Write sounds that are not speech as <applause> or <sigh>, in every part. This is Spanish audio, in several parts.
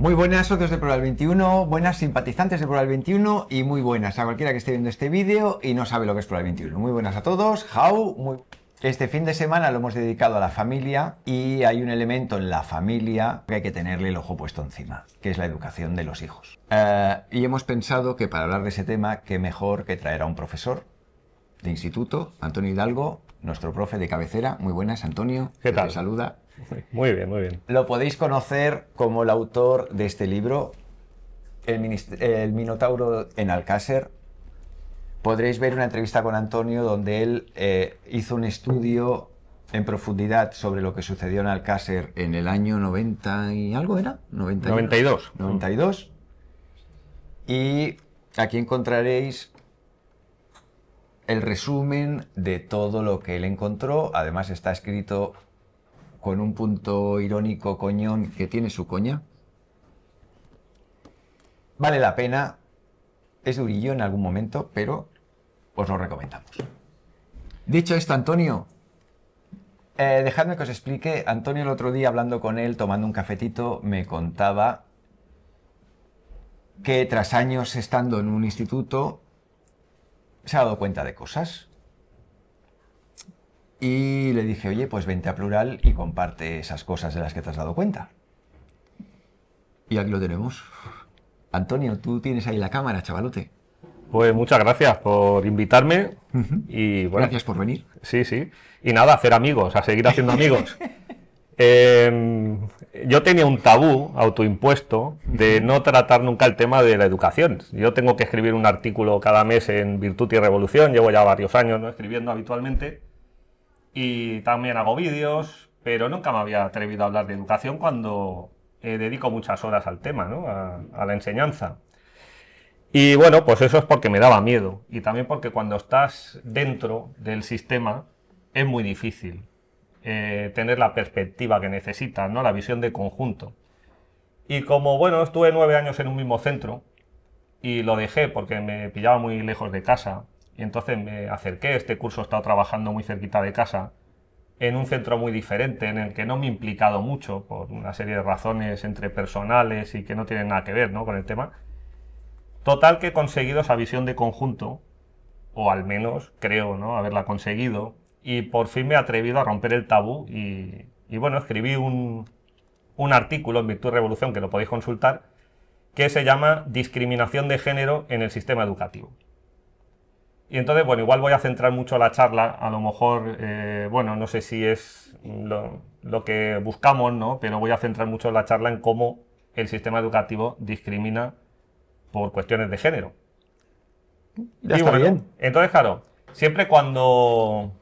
Muy buenas socios de Plural 21, buenas simpatizantes de Plural 21 y muy buenas a cualquiera que esté viendo este vídeo y no sabe lo que es Plural 21. Muy buenas a todos, how, Este fin de semana lo hemos dedicado a la familia y hay un elemento en la familia que hay que tenerle el ojo puesto encima, que es la educación de los hijos. Eh, y hemos pensado que para hablar de ese tema, qué mejor que traer a un profesor de instituto, Antonio Hidalgo, nuestro profe de cabecera. Muy buenas, Antonio. ¿Qué tal? Te saluda. Muy bien, muy bien. Lo podéis conocer como el autor de este libro, el, Minotauro en Alcácer. Podréis ver una entrevista con Antonio donde él eh, hizo un estudio en profundidad sobre lo que sucedió en Alcácer en el año 90 y algo era, 92. 92. Y aquí encontraréis el resumen de todo lo que él encontró. Además está escrito con un punto irónico coñón que tiene su coña. Vale la pena, es durillo en algún momento, pero os lo recomendamos. Dicho esto, Antonio, eh, dejadme que os explique. Antonio el otro día, hablando con él, tomando un cafetito, me contaba que tras años estando en un instituto, se ha dado cuenta de cosas. Y le dije, oye, pues vente a plural y comparte esas cosas de las que te has dado cuenta. Y aquí lo tenemos. Antonio, tú tienes ahí la cámara, chavalote. Pues muchas gracias por invitarme y gracias por venir. Sí, sí. Y nada, hacer amigos, a seguir haciendo amigos. <laughs> Em, yo tenía un tabú autoimpuesto de no tratar nunca el tema de la educación. Yo tengo que escribir un artículo cada mes en Virtud y Revolución, llevo ya varios años ¿no? escribiendo habitualmente, y también hago vídeos, pero nunca me había atrevido a hablar de educación cuando eh, dedico muchas horas al tema, ¿no? a la enseñanza. Y bueno, pues eso es porque me daba miedo, y también porque cuando estás dentro del sistema es muy difícil eh, tener la perspectiva que necesitas, ¿no? la visión de conjunto. Y como, bueno, estuve nueve años en un mismo centro y lo dejé porque me pillaba muy lejos de casa, y entonces me acerqué, este curso he estado trabajando muy cerquita de casa, en un centro muy diferente, en el que no me he implicado mucho por una serie de razones entre personales y que no tienen nada que ver ¿no? con el tema. Total que he conseguido esa visión de conjunto, o al menos creo ¿no? haberla conseguido, y por fin me he atrevido a romper el tabú y, bueno, escribí un, artículo en Virtud Revolución que lo podéis consultar, que se llama Discriminación de género en el sistema educativo. Y entonces, bueno, igual voy a centrar mucho la charla, a lo mejor, eh, bueno, no sé si es lo, que buscamos, ¿no? Pero voy a centrar mucho la charla en cómo el sistema educativo discrimina por cuestiones de género. Entonces, claro, siempre cuando,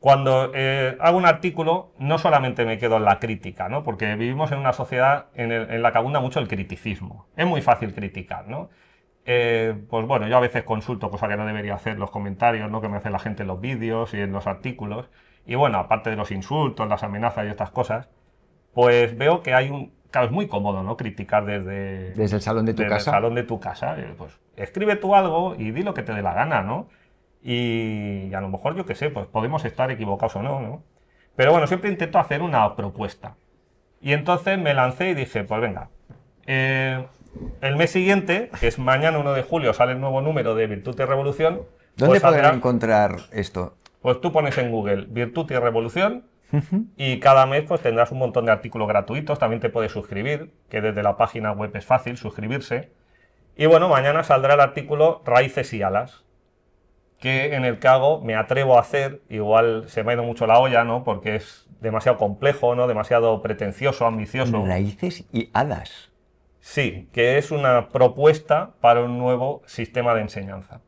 cuando eh, hago un artículo, no solamente me quedo en la crítica, ¿no? Porque vivimos en una sociedad en, la que abunda mucho el criticismo. Es muy fácil criticar, ¿no? Eh, pues bueno, yo a veces consulto, cosa que no debería hacer, los comentarios, ¿no? Que me hace la gente en los vídeos y en los artículos. Y bueno, aparte de los insultos, las amenazas y estas cosas, pues veo que hay un... Claro, es muy cómodo, ¿no? Criticar desde... Desde el salón de tu desde casa. el salón de tu casa. Eh, pues escribe tú algo y di lo que te dé la gana, ¿no? Y a lo mejor, yo qué sé, pues podemos estar equivocados o no, ¿no? Pero bueno, siempre intento hacer una propuesta. Y entonces me lancé y dije, pues venga, eh, el mes siguiente, que es mañana 1 de julio, sale el nuevo número de Virtud y Revolución. ¿Dónde pues encontrar esto? Pues tú pones en Google Virtud y Revolución y cada mes pues tendrás un montón de artículos gratuitos, también te puedes suscribir, que desde la página web es fácil suscribirse. Y bueno, mañana saldrá el artículo Raíces y Alas, que en el cago me atrevo a hacer, igual se me ha ido mucho la olla, ¿no? Porque es demasiado complejo, ¿no? Demasiado pretencioso, ambicioso. Raíces y hadas. Sí, que es una propuesta para un nuevo sistema de enseñanza.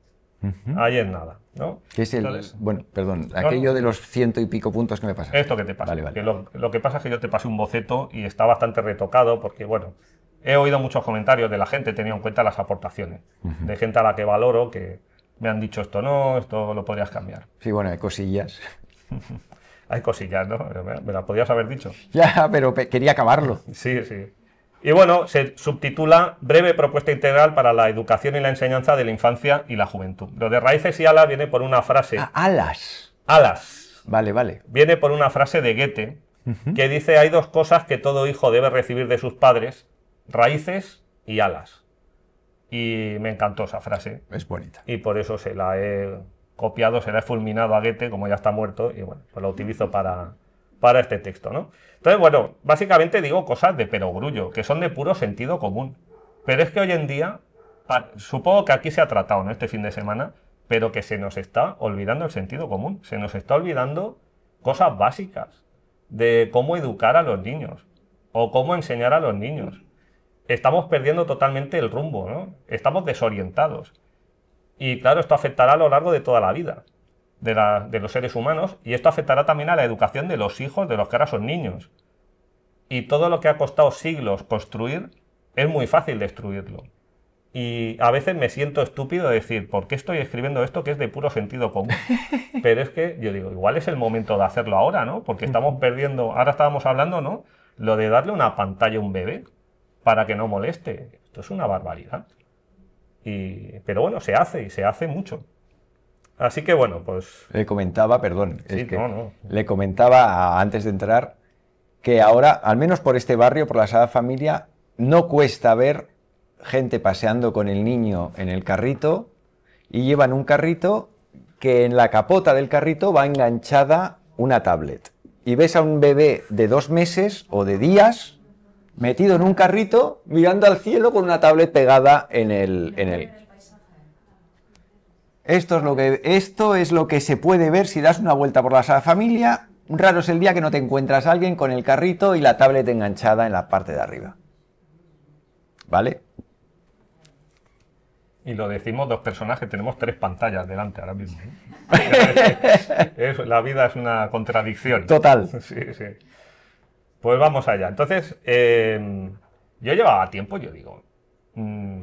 Ahí es nada, ¿no? Que es el, bueno, perdón, aquello de los ciento y pico puntos que me pasa. Esto que te pasa. lo, que pasa es que yo te pasé un boceto y está bastante retocado porque, bueno, he oído muchos comentarios de la gente, teniendo en cuenta las aportaciones, de gente a la que valoro, que, me han dicho esto no, esto lo podrías cambiar. Sí, bueno, hay cosillas. <laughs> hay cosillas, ¿no? Me las podías haber dicho. Ya, pero quería acabarlo. sí, sí. Y bueno, se subtitula Breve propuesta integral para la educación y la enseñanza de la infancia y la juventud. Lo de raíces y alas viene por una frase. Ah, alas. Alas. Vale, vale. Viene por una frase de Goethe que dice hay dos cosas que todo hijo debe recibir de sus padres, raíces y alas. Y me encantó esa frase. Es bonita. Y por eso se la he copiado, se la he fulminado a Goethe, como ya está muerto, y bueno, pues la utilizo para, para este texto, ¿no? Entonces, bueno, básicamente digo cosas de perogrullo, que son de puro sentido común. Pero es que hoy en día, supongo que aquí se ha tratado, ¿no? Este fin de semana, pero que se nos está olvidando el sentido común, se nos está olvidando cosas básicas de cómo educar a los niños o cómo enseñar a los niños estamos perdiendo totalmente el rumbo, Estamos desorientados. Y claro, esto afectará a lo largo de toda la vida de, de, los seres humanos y esto afectará también a la educación de los hijos de los que ahora son niños. Y todo lo que ha costado siglos construir es muy fácil destruirlo. Y a veces me siento estúpido de decir, ¿por qué estoy escribiendo esto que es de puro sentido común? <laughs> Pero es que yo digo, igual es el momento de hacerlo ahora, ¿no? Porque estamos perdiendo, ahora estábamos hablando, ¿no? Lo de darle una pantalla a un bebé para que no moleste. Esto es una barbaridad. Y, pero bueno, se hace y se hace mucho. Así que bueno, pues... Le comentaba, perdón, le comentaba antes de entrar que ahora, al menos por este barrio, por la sala Familia, no cuesta ver gente paseando con el niño en el carrito y llevan un carrito que en la capota del carrito va enganchada una tablet. Y ves a un bebé de dos meses o de días metido en un carrito, mirando al cielo con una tablet pegada en el... En Esto, es lo que, esto es lo que se puede ver si das una vuelta por la familia. Raro es el día que no te encuentras a alguien con el carrito y la tablet enganchada en la parte de arriba. ¿Vale? Y lo decimos dos personajes, tenemos tres pantallas delante ahora mismo. ¿eh? <laughs> la vida es una contradicción. Total. Sí, sí. Pues vamos allá. Entonces, em, yo llevaba tiempo, yo digo, mm,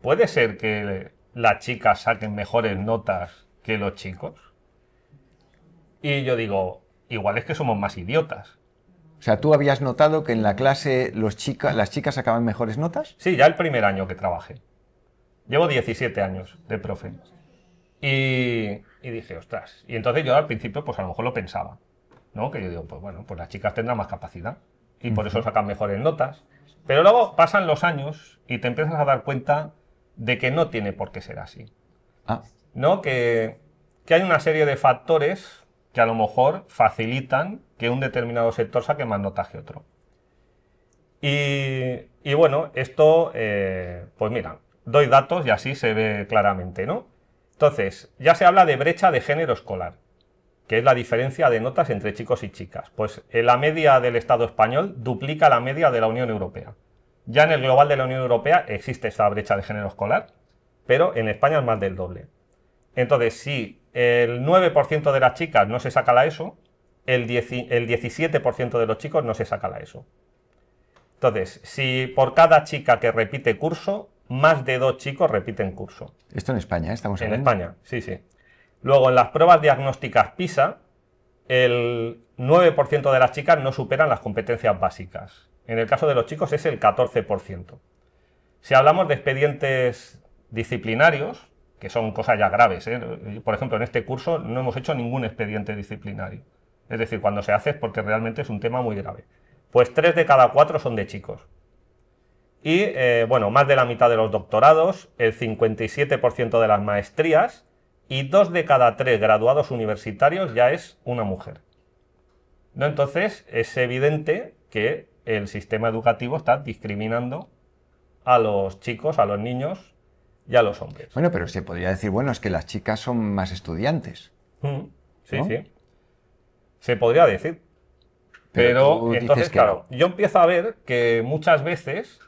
¿puede ser que las chicas saquen mejores notas que los chicos? Y yo digo, igual es que somos más idiotas. O sea, ¿tú habías notado que en la clase las chicas sacaban mejores notas? Sí, ya el primer año que trabajé. Llevo 17 años de profe. Y, y dije, ostras. Y entonces yo al principio, pues a lo mejor lo pensaba ¿no? Que yo digo, pues bueno, pues las chicas tendrán más capacidad y por eso sacan mejores notas. Pero luego pasan los años y te empiezas a dar cuenta de que no tiene por qué ser así. Ah. ¿No? Que, hay una serie de factores que a lo mejor facilitan que un determinado sector saque más notas que otro. Y, bueno, esto, eh, pues mira, doy datos y así se ve claramente, ¿no? Entonces, ya se habla de brecha de género escolar que es la diferencia de notas entre chicos y chicas. Pues eh, la media del Estado español duplica la media de la Unión Europea. Ya en el global de la Unión Europea existe esta brecha de género escolar, pero en España es más del doble. Entonces, si el 9% de las chicas no se saca la ESO, el, 17% de los chicos no se saca la ESO. Entonces, si por cada chica que repite curso, más de dos chicos repiten curso. Esto en España, ¿eh? estamos en España, sí, sí. Luego, en las pruebas diagnósticas PISA, el 9% de las chicas no superan las competencias básicas. En el caso de los chicos es el 14%. Si hablamos de expedientes disciplinarios, que son cosas ya graves, ¿eh? por ejemplo, en este curso no hemos hecho ningún expediente disciplinario. Es decir, cuando se hace es porque realmente es un tema muy grave. Pues 3 de cada 4 son de chicos. Y eh, bueno, más de la mitad de los doctorados, el 57% de las maestrías y dos de cada tres graduados universitarios ya es una mujer. ¿No? Entonces es evidente que el sistema educativo está discriminando a los chicos, a los niños y a los hombres. Bueno, pero se podría decir, bueno, es que las chicas son más estudiantes. Mm, sí, sí. Se podría decir. Pero, entonces, claro, yo empiezo a ver que muchas veces,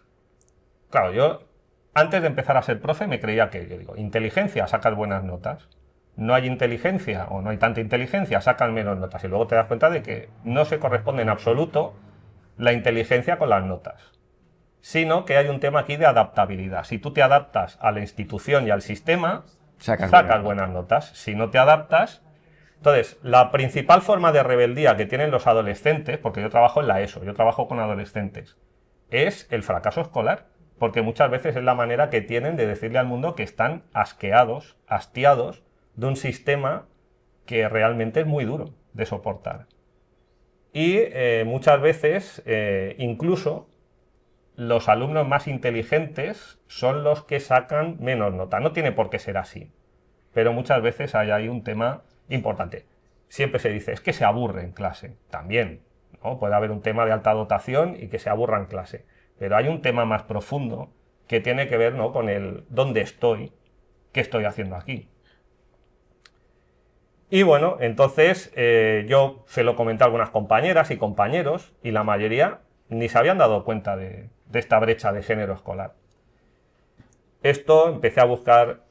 claro, yo antes de empezar a ser profe me creía que, yo digo, inteligencia, sacas buenas notas. No hay inteligencia o no hay tanta inteligencia, sacas menos notas. Y luego te das cuenta de que no se corresponde en absoluto la inteligencia con las notas, sino que hay un tema aquí de adaptabilidad. Si tú te adaptas a la institución y al sistema, sacas, sacas buenas notas. Si no te adaptas, entonces, la principal forma de rebeldía que tienen los adolescentes, porque yo trabajo en la ESO, yo trabajo con adolescentes, es el fracaso escolar porque muchas veces es la manera que tienen de decirle al mundo que están asqueados, hastiados de un sistema que realmente es muy duro de soportar. Y eh, muchas veces eh, incluso los alumnos más inteligentes son los que sacan menos nota. No tiene por qué ser así, pero muchas veces hay ahí un tema importante. Siempre se dice, es que se aburre en clase, también. ¿no? Puede haber un tema de alta dotación y que se aburra en clase. Pero hay un tema más profundo que tiene que ver con el dónde estoy, qué estoy haciendo aquí. Y bueno, entonces eh, yo se lo comenté a algunas compañeras y compañeros y la mayoría ni se habían dado cuenta de, esta brecha de género escolar. Esto empecé a buscar,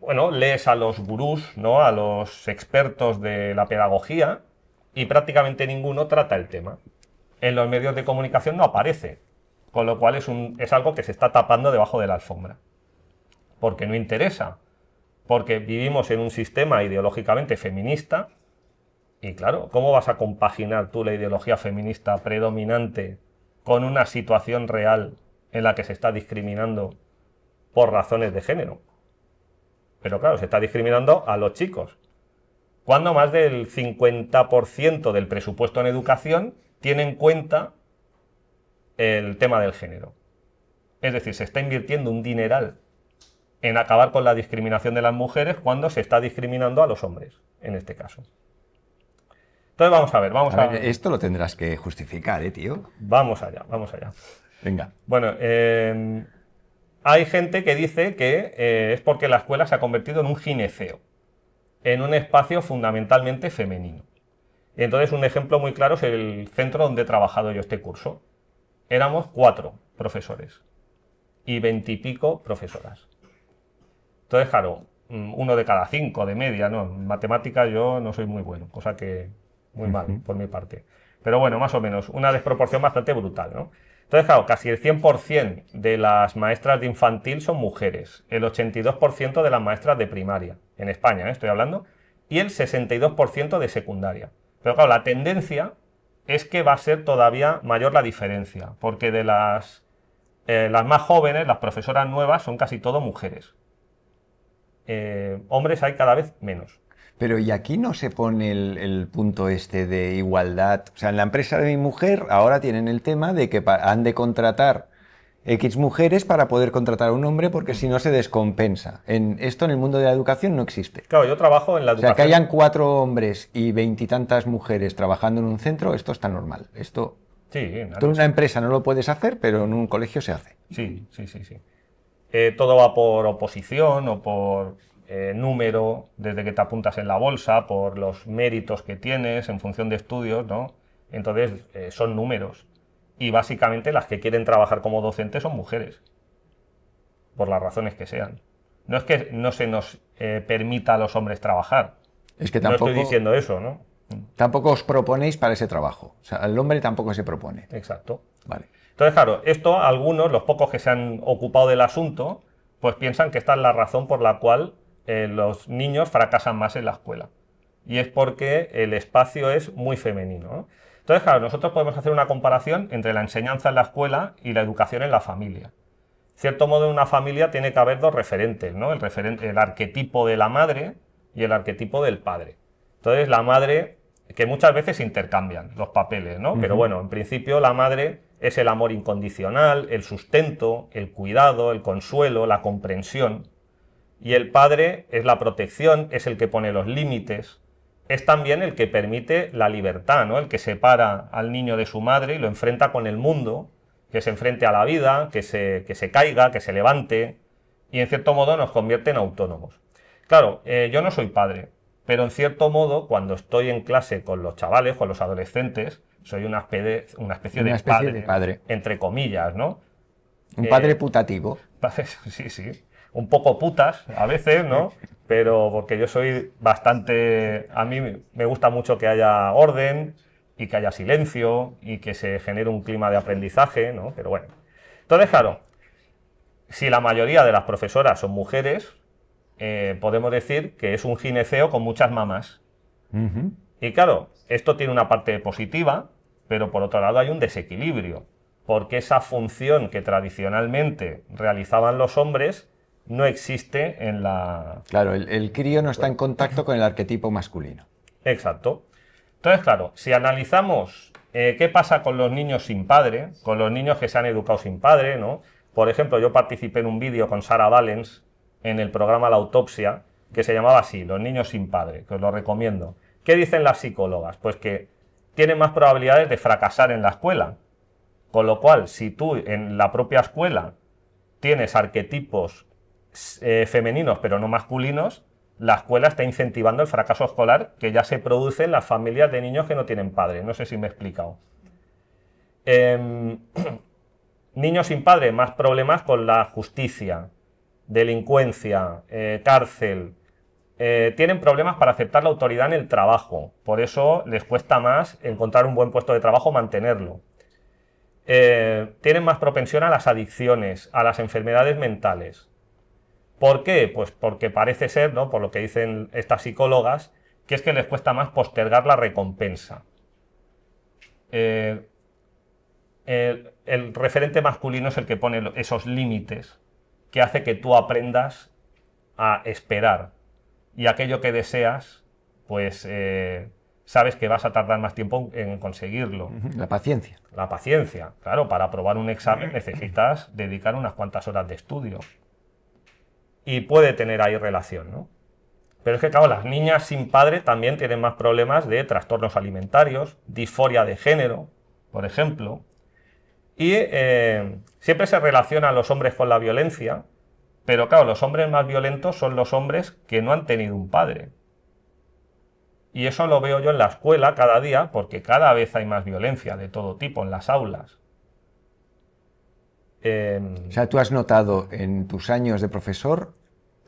bueno, lees a los gurús, ¿no? a los expertos de la pedagogía y prácticamente ninguno trata el tema. En los medios de comunicación no aparece. Con lo cual es, un, es algo que se está tapando debajo de la alfombra. Porque no interesa. Porque vivimos en un sistema ideológicamente feminista. Y claro, ¿cómo vas a compaginar tú la ideología feminista predominante con una situación real en la que se está discriminando por razones de género? Pero claro, se está discriminando a los chicos. Cuando más del 50% del presupuesto en educación tiene en cuenta el tema del género. Es decir, se está invirtiendo un dineral en acabar con la discriminación de las mujeres cuando se está discriminando a los hombres, en este caso. Entonces vamos a ver, vamos a... Ver, esto lo tendrás que justificar, ¿eh, tío? Vamos allá, vamos allá. Venga. Bueno, em, hay gente que dice que eh, es porque la escuela se ha convertido en un gineceo, en un espacio fundamentalmente femenino. Entonces un ejemplo muy claro es el centro donde he trabajado yo este curso, éramos cuatro profesores y veintipico profesoras. Entonces, claro, mm, uno de cada cinco de media, ¿no? En matemática yo no soy muy bueno, cosa que muy mal por mi parte. Pero bueno, más o menos, una desproporción bastante brutal, ¿no? Entonces, claro, casi el 100% de las maestras de infantil son mujeres, el 82% de las maestras de primaria, en España ¿eh? estoy hablando, y el 62% de secundaria. Pero claro, la tendencia es que va a ser todavía mayor la diferencia, porque de las, eh, las más jóvenes, las profesoras nuevas, son casi todo mujeres. Eh, hombres hay cada vez menos. Pero ¿y aquí no se pone el, el, punto este de igualdad? O sea, en la empresa de mi mujer ahora tienen el tema de que han de contratar X mujeres para poder contratar a un hombre porque si no se descompensa. En, esto en el mundo de la educación no existe. Claro, yo trabajo en la educación. O sea, que hayan cuatro hombres y veintitantas mujeres trabajando en un centro, esto está normal. Esto. Sí, en una empresa no lo puedes hacer, pero en un colegio se hace. Sí, sí, sí, sí. Eh, todo va por oposición o por eh, número, desde que te apuntas en la bolsa, por los méritos que tienes en función de estudios, ¿no? Entonces, eh, son números y básicamente las que quieren trabajar como docentes son mujeres, por las razones que sean. No es que no se nos eh, permita a los hombres trabajar. Es que tampoco... No estoy diciendo eso, ¿no? Tampoco os proponéis para ese trabajo. O sea, el hombre tampoco se propone. Exacto. Vale. Entonces, claro, esto algunos, los pocos que se han ocupado del asunto, pues piensan que esta es la razón por la cual eh, los niños fracasan más en la escuela. Y es porque el espacio es muy femenino. ¿no? Entonces, claro, nosotros podemos hacer una comparación entre la enseñanza en la escuela y la educación en la familia. Cierto modo, en una familia tiene que haber dos referentes, ¿no? El, referente, el arquetipo de la madre y el arquetipo del padre. Entonces, la madre, que muchas veces intercambian los papeles, ¿no? Pero bueno, en principio la madre es el amor incondicional, el sustento, el cuidado, el consuelo, la comprensión. Y el padre es la protección, es el que pone los límites, es también el que permite la libertad, ¿no? el que separa al niño de su madre y lo enfrenta con el mundo, que se enfrente a la vida, que se, se caiga, que se levante, y en cierto modo nos convierte en autónomos. Claro, eh, yo no soy padre, pero en cierto modo, cuando estoy en clase con los chavales, con los adolescentes, soy una, especie, de, padre, entre comillas, ¿no? Un padre eh, putativo. <laughs> Sí, sí un poco putas a veces, ¿no? Pero porque yo soy bastante... A mí me gusta mucho que haya orden y que haya silencio y que se genere un clima de aprendizaje, ¿no? Pero bueno. Entonces, claro, si la mayoría de las profesoras son mujeres, eh, podemos decir que es un gineceo con muchas mamás. Y claro, esto tiene una parte positiva, pero por otro lado hay un desequilibrio, porque esa función que tradicionalmente realizaban los hombres no existe en la... Claro, el, crío no está en contacto con el arquetipo masculino. Exacto. Entonces, claro, si analizamos eh, qué pasa con los niños sin padre, con los niños que se han educado sin padre, ¿no? Por ejemplo, yo participé en un vídeo con Sara Valens en el programa La Autopsia, que se llamaba así, Los niños sin padre, que os lo recomiendo. ¿Qué dicen las psicólogas? Pues que tienen más probabilidades de fracasar en la escuela. Con lo cual, si tú en la propia escuela tienes arquetipos eh, femeninos, pero no masculinos, la escuela está incentivando el fracaso escolar que ya se produce en las familias de niños que no tienen padre. No sé si me he explicado. Em, <clears throat> niños sin padre, más problemas con la justicia, delincuencia, eh, cárcel. Eh, tienen problemas para aceptar la autoridad en el trabajo. Por eso les cuesta más encontrar un buen puesto de trabajo, mantenerlo. tienen más propensión a las adicciones, a las enfermedades mentales. ¿Por qué? Pues porque parece ser, ¿no? por lo que dicen estas psicólogas, que es que les cuesta más postergar la recompensa. Eh, el, referente masculino es el que pone esos límites que hace que tú aprendas a esperar. Y aquello que deseas, pues eh, sabes que vas a tardar más tiempo en conseguirlo. La paciencia. La paciencia. Claro, para aprobar un examen necesitas dedicar unas cuantas horas de estudio y puede tener ahí relación, ¿no? Pero es que, claro, las niñas sin padre también tienen más problemas de trastornos alimentarios, disforia de género, por ejemplo. Y eh, siempre se relacionan los hombres con la violencia, pero claro, los hombres más violentos son los hombres que no han tenido un padre. Y eso lo veo yo en la escuela cada día, porque cada vez hay más violencia de todo tipo en las aulas. Eh, o sea, tú has notado en tus años de profesor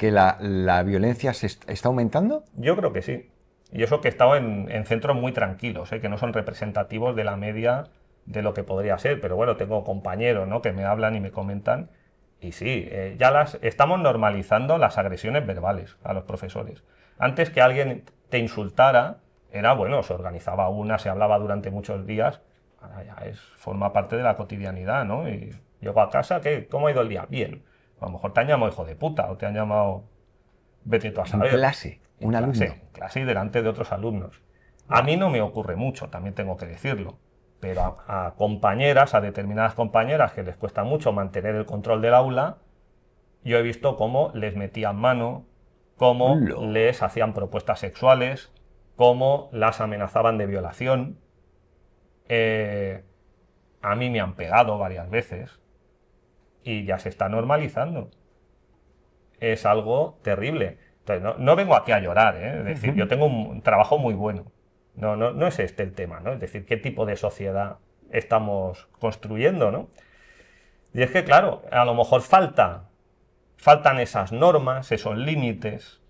que la, violencia se está aumentando? Yo creo que sí. Y eso que he estado en, centros muy tranquilos, ¿eh? que no son representativos de la media de lo que podría ser. Pero bueno, tengo compañeros ¿no? que me hablan y me comentan. Y sí, eh, ya las estamos normalizando las agresiones verbales a los profesores. Antes que alguien te insultara, era bueno, se organizaba una, se hablaba durante muchos días. ya es, forma parte de la cotidianidad, ¿no? Y llego a casa, ¿qué? ¿cómo ha ido el día? Bien. A lo mejor te han llamado hijo de puta o te han llamado Betito a saber. clase, un clase, clase delante de otros alumnos. A mí no me ocurre mucho, también tengo que decirlo. Pero a, compañeras, a determinadas compañeras que les cuesta mucho mantener el control del aula, yo he visto cómo les metían mano, cómo les hacían propuestas sexuales, cómo las amenazaban de violación. Eh, a mí me han pegado varias veces y ya se está normalizando. Es algo terrible. Entonces, no, vengo aquí a llorar, ¿eh? es decir, yo tengo un trabajo muy bueno. No, no, no es este el tema, ¿no? Es decir, qué tipo de sociedad estamos construyendo, ¿no? Y es que, claro, a lo mejor falta, faltan esas normas, esos límites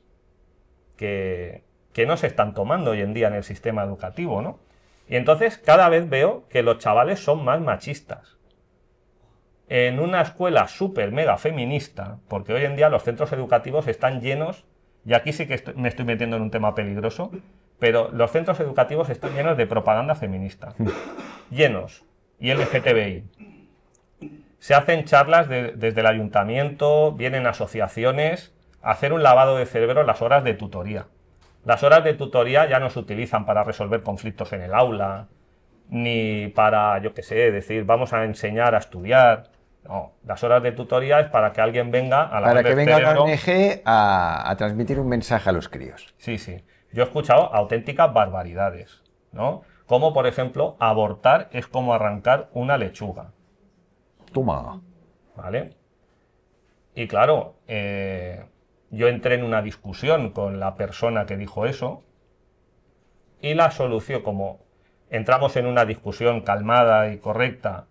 que, que no se están tomando hoy en día en el sistema educativo, ¿no? Y entonces cada vez veo que los chavales son más machistas en una escuela súper mega feminista, porque hoy en día los centros educativos están llenos, y aquí sí que me estoy metiendo en un tema peligroso, pero los centros educativos están llenos de propaganda feminista, <laughs> llenos, y LGTBI. Se hacen charlas desde el ayuntamiento, vienen asociaciones, hacer un lavado de cerebro las horas de tutoría. Las horas de tutoría ya no se utilizan para resolver conflictos en el aula, ni para, yo qué sé, decir, vamos a enseñar a estudiar no, las horas de tutoría es para que alguien venga a la Para que venga ONG a, transmitir un mensaje a los críos. Sí, sí. Yo he escuchado auténticas barbaridades, ¿no? Como, por ejemplo, abortar es como arrancar una lechuga. Toma. ¿Vale? Y claro, eh, yo entré en una discusión con la persona que dijo eso y la solución, como entramos en una discusión calmada y correcta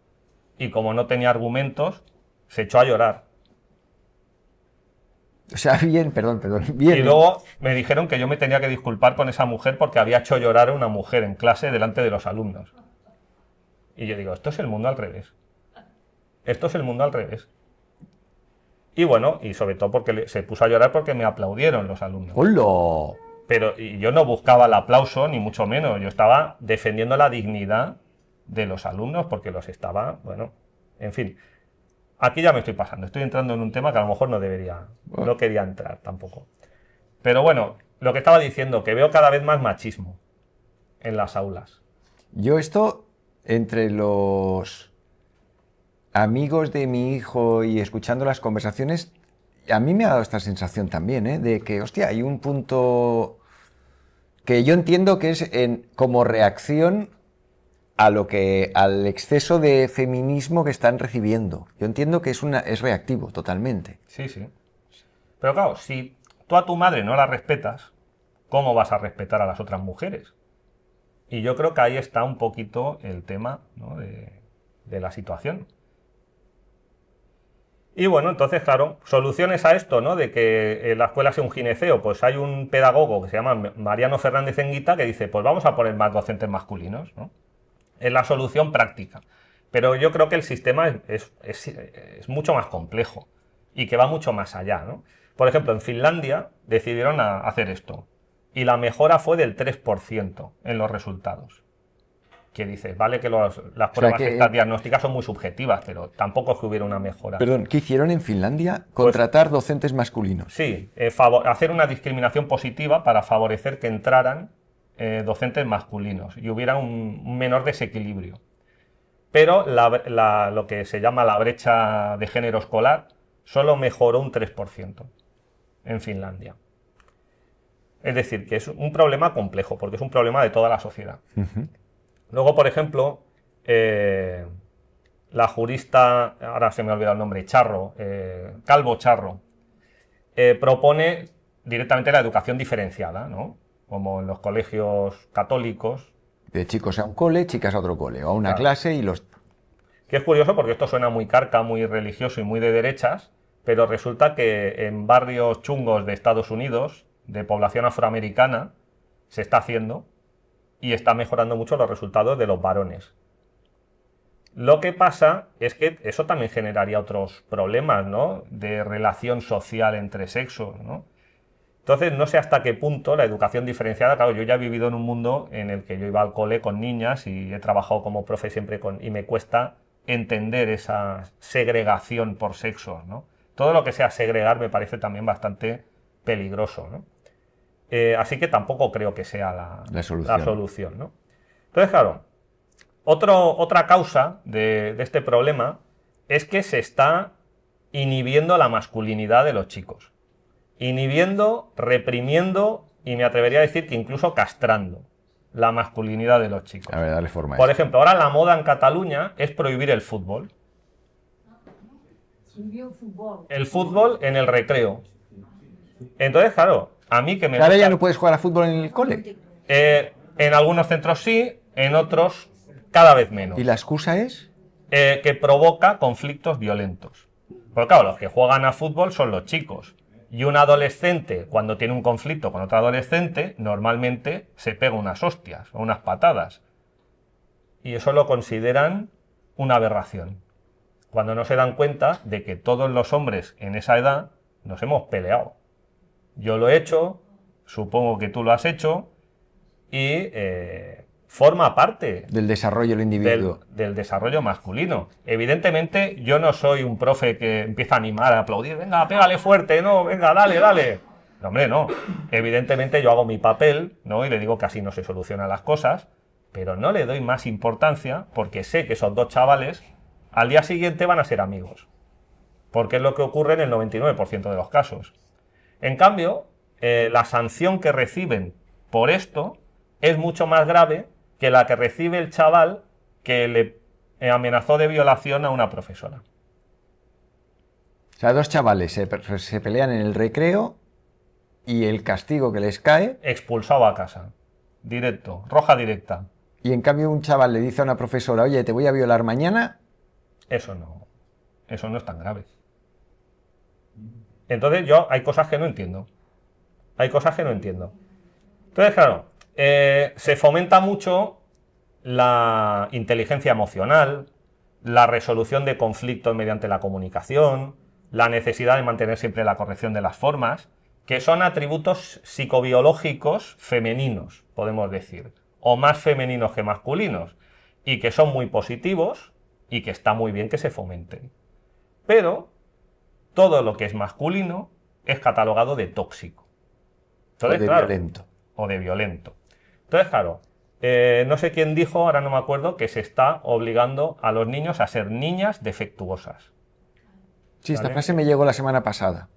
y como no tenía argumentos, se echó a llorar. O sea, <laughs> bien, perdón, perdón. Bien. Y ¿eh? luego me dijeron que yo me tenía que disculpar con esa mujer porque había hecho llorar a una mujer en clase delante de los alumnos. Y yo digo, esto es el mundo al revés. Esto es el mundo al revés. Y bueno, y sobre todo porque se puso a llorar porque me aplaudieron los alumnos. ¡Hola! Pero yo no buscaba el aplauso, ni mucho menos. Yo estaba defendiendo la dignidad de los alumnos porque los estaba, bueno, en fin. Aquí ya me estoy pasando, estoy entrando en un tema que a lo mejor no debería, no quería entrar tampoco. Pero bueno, lo que estaba diciendo, que veo cada vez más machismo en las aulas. Yo esto, entre los amigos de mi hijo y escuchando las conversaciones, a mí me ha dado esta sensación también, ¿eh? de que, hostia, hay un punto que yo entiendo que es en, como reacción a lo que al exceso de feminismo que están recibiendo. Yo entiendo que es una es reactivo totalmente. Sí, sí. Pero claro, si tú a tu madre no la respetas, ¿cómo vas a respetar a las otras mujeres? Y yo creo que ahí está un poquito el tema de, la situación. Y bueno, entonces, claro, soluciones a esto, ¿no? De que la escuela sea un gineceo. Pues hay un pedagogo que se llama Mariano Fernández Enguita que dice, pues vamos a poner más docentes masculinos, ¿no? es la solución práctica. Pero yo creo que el sistema es, mucho más complejo y que va mucho más allá. Por ejemplo, en Finlandia decidieron hacer esto y la mejora fue del 3% en los resultados. Que dices, vale que las pruebas de diagnósticas son muy subjetivas, pero tampoco es que hubiera una mejora. Perdón, ¿qué hicieron en Finlandia? Contratar pues docentes masculinos. Sí, eh, hacer una discriminación positiva para favorecer que entraran eh, docentes masculinos y hubiera un, menor desequilibrio. Pero lo que se llama la brecha de género escolar solo mejoró un 3% en Finlandia. Es decir, que es un problema complejo, porque es un problema de toda la sociedad. Luego, por ejemplo, eh, la jurista, ahora se me ha olvidado el nombre, Charro, eh, Calvo Charro, propone directamente la educación diferenciada, ¿no? como en los colegios católicos. De chicos a un cole, chicas a otro cole, o a una clase y los... Que es curioso porque esto suena muy carca, muy religioso y muy de derechas, pero resulta que en barrios chungos de Estados Unidos, de población afroamericana, se está haciendo y está mejorando mucho los resultados de los varones. Lo que pasa es que eso también generaría otros problemas, ¿no? De relación social entre sexos, ¿no? Entonces, no sé hasta qué punto la educación diferenciada, claro, yo ya he vivido en un mundo en el que yo iba al cole con niñas y he trabajado como profe siempre con, y me cuesta entender esa segregación por sexo, ¿no? Todo lo que sea segregar me parece también bastante peligroso, ¿no? Eh, así que tampoco creo que sea la, solución, Entonces, claro, otro, otra causa de este problema es que se está inhibiendo la masculinidad de los chicos inhibiendo, reprimiendo y me atrevería a decir que incluso castrando la masculinidad de los chicos. forma. Por ejemplo, ahora la moda en Cataluña es prohibir el fútbol. El fútbol en el recreo. Entonces, claro, a mí que me... Ahora ya no puedes jugar a fútbol en el cole. Eh, en algunos centros sí, en otros cada vez menos. ¿Y la excusa es? Eh, que provoca conflictos violentos. Porque claro, los que juegan a fútbol son los chicos. Y un adolescente, cuando tiene un conflicto con otro adolescente, normalmente se pega unas hostias o unas patadas. Y eso lo consideran una aberración. Cuando no se dan cuenta de que todos los hombres en esa edad nos hemos peleado. Yo lo he hecho, supongo que tú lo has hecho, y eh, forma parte del desarrollo del individuo. Del, desarrollo masculino. Evidentemente, yo no soy un profe que empieza a animar, a aplaudir, venga, pégale fuerte, no, venga, dale, dale. hombre, no. Evidentemente yo hago mi papel, ¿no? Y le digo que así no se solucionan las cosas, pero no le doy más importancia porque sé que esos dos chavales al día siguiente van a ser amigos. Porque es lo que ocurre en el 99% de los casos. En cambio, eh, la sanción que reciben por esto es mucho más grave que la que recibe el chaval que le amenazó de violación a una profesora. O sea, dos chavales se, pelean en el recreo y el castigo que les cae... Expulsado a casa. Directo, roja directa. Y en cambio un chaval le dice a una profesora, oye, te voy a violar mañana. Eso no. Eso no es tan grave. Entonces yo hay cosas que no entiendo. Hay cosas que no entiendo. Entonces, claro, eh, se fomenta mucho la inteligencia emocional, la resolución de conflictos mediante la comunicación, la necesidad de mantener siempre la corrección de las formas, que son atributos psicobiológicos femeninos, podemos decir, o más femeninos que masculinos, y que son muy positivos y que está muy bien que se fomenten. Pero todo lo que es masculino es catalogado de tóxico. de violento. O de violento. Entonces, claro, eh, no sé quién dijo, ahora no me acuerdo, que se está obligando a los niños a ser niñas defectuosas. Sí, esta frase me llegó la semana pasada.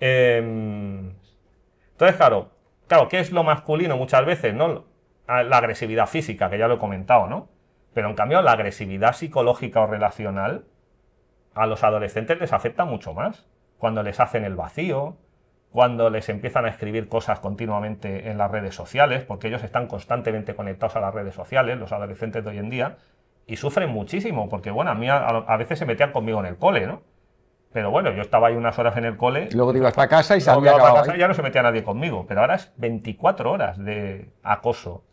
Em, entonces, claro, claro, ¿qué es lo masculino muchas veces? ¿no? La agresividad física, que ya lo he comentado, ¿no? Pero en cambio, la agresividad psicológica o relacional a los adolescentes les afecta mucho más. Cuando les hacen el vacío, cuando les empiezan a escribir cosas continuamente en las redes sociales, porque ellos están constantemente conectados a las redes sociales, los adolescentes de hoy en día, y sufren muchísimo, porque bueno, a mí a, veces se metían conmigo en el cole, ¿no? Pero bueno, yo estaba ahí unas horas en el cole. Luego te ibas casa y salía había casa ya no se metía nadie conmigo. Pero ahora es 24 horas de acoso.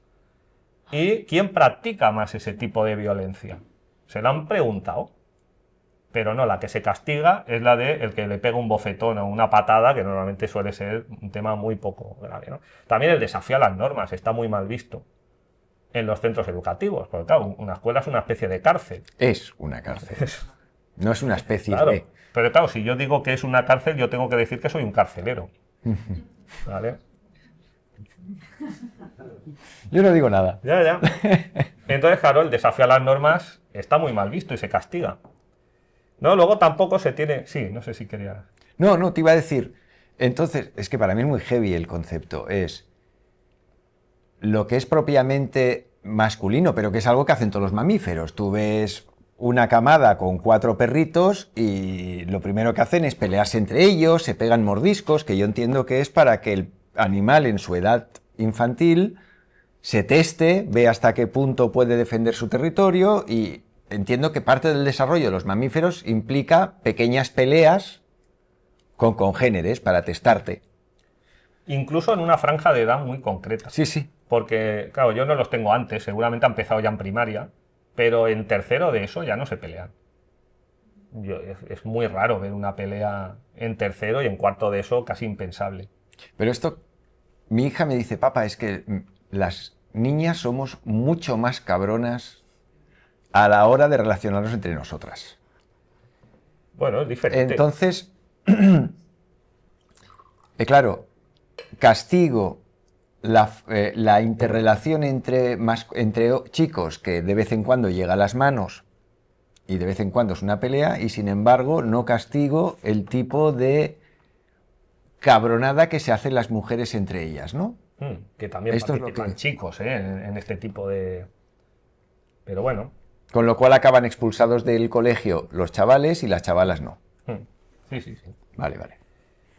¿Y quién practica más ese tipo de violencia? Se lo han preguntado pero no, la que se castiga es la de el que le pega un bofetón o una patada, que normalmente suele ser un tema muy poco grave. También el desafío a las normas está muy mal visto en los centros educativos, porque claro, una escuela es una especie de cárcel. Es una cárcel. No es una especie de... Pero claro, si yo digo que es una cárcel, yo tengo que decir que soy un carcelero. ¿Vale? Yo no digo nada. Ya, ya. Entonces, claro, el desafío a las normas está muy mal visto y se castiga. No, luego tampoco se tiene... Sí, no sé si quería... No, no, te iba a decir. Entonces, es que para mí es muy heavy el concepto. Es lo que es propiamente masculino, pero que es algo que hacen todos los mamíferos. Tú ves una camada con cuatro perritos y lo primero que hacen es pelearse entre ellos, se pegan mordiscos, que yo entiendo que es para que el animal en su edad infantil se teste, ve hasta qué punto puede defender su territorio y entiendo que parte del desarrollo de los mamíferos implica pequeñas peleas con congéneres para testarte. Incluso en una franja de edad muy concreta. Sí, sí. Porque, claro, yo no los tengo antes, seguramente han empezado ya en primaria, pero en tercero de eso ya no se pelean. es, es, muy raro ver una pelea en tercero y en cuarto de eso casi impensable. Pero esto, mi hija me dice, papá, es que mm, las niñas somos mucho más cabronas a la hora de relacionarnos entre nosotras. Bueno, es diferente. Entonces, <clears throat> eh, claro, castigo la, eh, interrelación entre, chicos que de vez en cuando llega a las manos y de vez en cuando es una pelea y sin embargo no castigo el tipo de cabronada que se hacen las mujeres entre ellas, ¿no? Mm, que también Esto participan chicos ¿eh? en este tipo de... Pero bueno, con lo cual acaban expulsados del colegio los chavales y las chavalas no. Hmm. Sí, sí, sí. Vale, vale.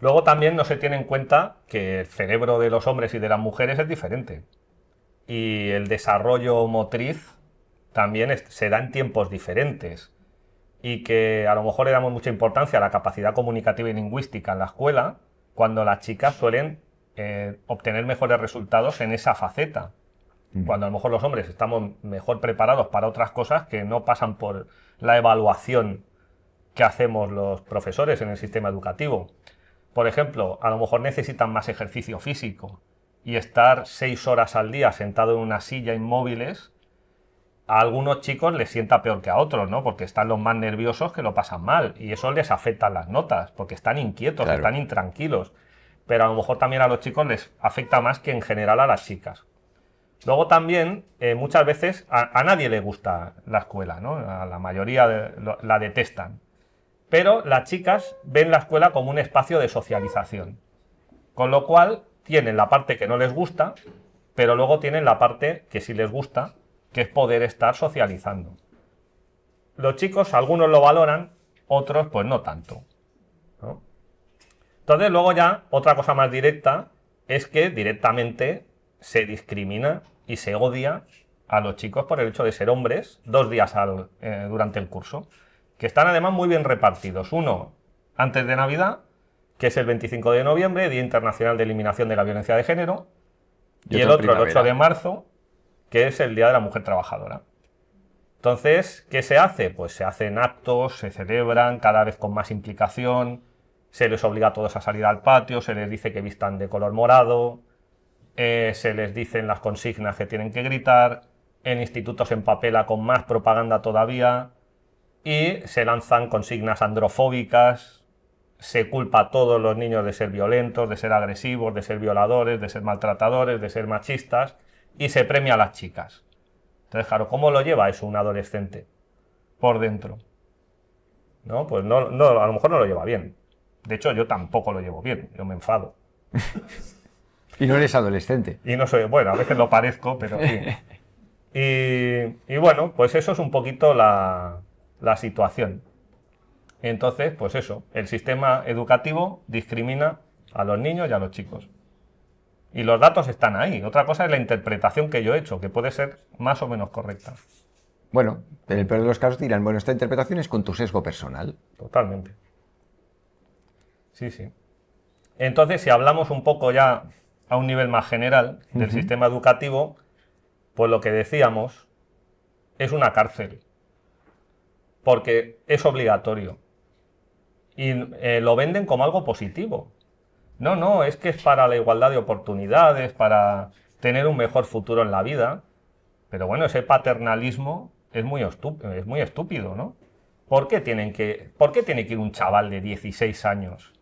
Luego también no se tiene en cuenta que el cerebro de los hombres y de las mujeres es diferente. Y el desarrollo motriz también se da en tiempos diferentes. Y que a lo mejor le damos mucha importancia a la capacidad comunicativa y lingüística en la escuela, cuando las chicas suelen eh, obtener mejores resultados en esa faceta cuando a lo mejor los hombres estamos mejor preparados para otras cosas que no pasan por la evaluación que hacemos los profesores en el sistema educativo. Por ejemplo, a lo mejor necesitan más ejercicio físico y estar seis horas al día sentado en una silla inmóviles, a algunos chicos les sienta peor que a otros, ¿no? Porque están los más nerviosos que lo pasan mal y eso les afecta las notas, porque están inquietos, están intranquilos. Pero a lo mejor también a los chicos les afecta más que en general a las chicas. Luego también, eh, muchas veces, a, nadie le gusta la escuela, ¿no? A la mayoría la detestan. Pero las chicas ven la escuela como un espacio de socialización. Con lo cual, tienen la parte que no les gusta, pero luego tienen la parte que sí les gusta, que es poder estar socializando. Los chicos, algunos lo valoran, otros pues no tanto. Entonces, luego ya, otra cosa más directa es que directamente se discrimina y se odia a los chicos por el hecho de ser hombres dos días eh, durante el curso, que están además muy bien repartidos. Uno antes de Navidad, que es el 25 de noviembre, Día Internacional de Eliminación de la Violencia de Género, y el otro el 8 de marzo, que es el Día de la Mujer Trabajadora. Entonces, ¿qué se hace? Pues se hacen actos, se celebran cada vez con más implicación, se les obliga a todos a salir al patio, se les dice que vistan de color morado, eh, se les dicen las consignas que tienen que gritar, en institutos en papela con más propaganda todavía, y se lanzan consignas androfóbicas, se culpa a todos los niños de ser violentos, de ser agresivos, de ser violadores, de ser maltratadores, de ser machistas, y se premia a las chicas. Entonces, claro, ¿cómo lo lleva eso un adolescente por dentro? No, pues no, no, a lo mejor no lo lleva bien. De hecho, yo tampoco lo llevo bien, yo me enfado. <laughs> Y no eres adolescente. Y no soy, bueno, a veces lo parezco, pero sí. <laughs> Y, bueno, pues eso es un poquito la, la situación. Entonces, pues eso, el sistema educativo discrimina a los niños y a los chicos. Y los datos están ahí. Otra cosa es la interpretación que yo he hecho, que puede ser más o menos correcta. Bueno, en el peor de los casos dirán, bueno, esta interpretación es con tu sesgo personal. Totalmente. Sí, sí. Entonces, si hablamos un poco ya a un nivel más general del sistema educativo, pues lo que decíamos es una cárcel, porque es obligatorio. Y eh, lo venden como algo positivo. No, no, es que es para la igualdad de oportunidades, para tener un mejor futuro en la vida. Pero bueno, ese paternalismo es muy, es muy estúpido, ¿no? ¿Por qué, tienen que, ¿Por qué tiene que ir un chaval de 16 años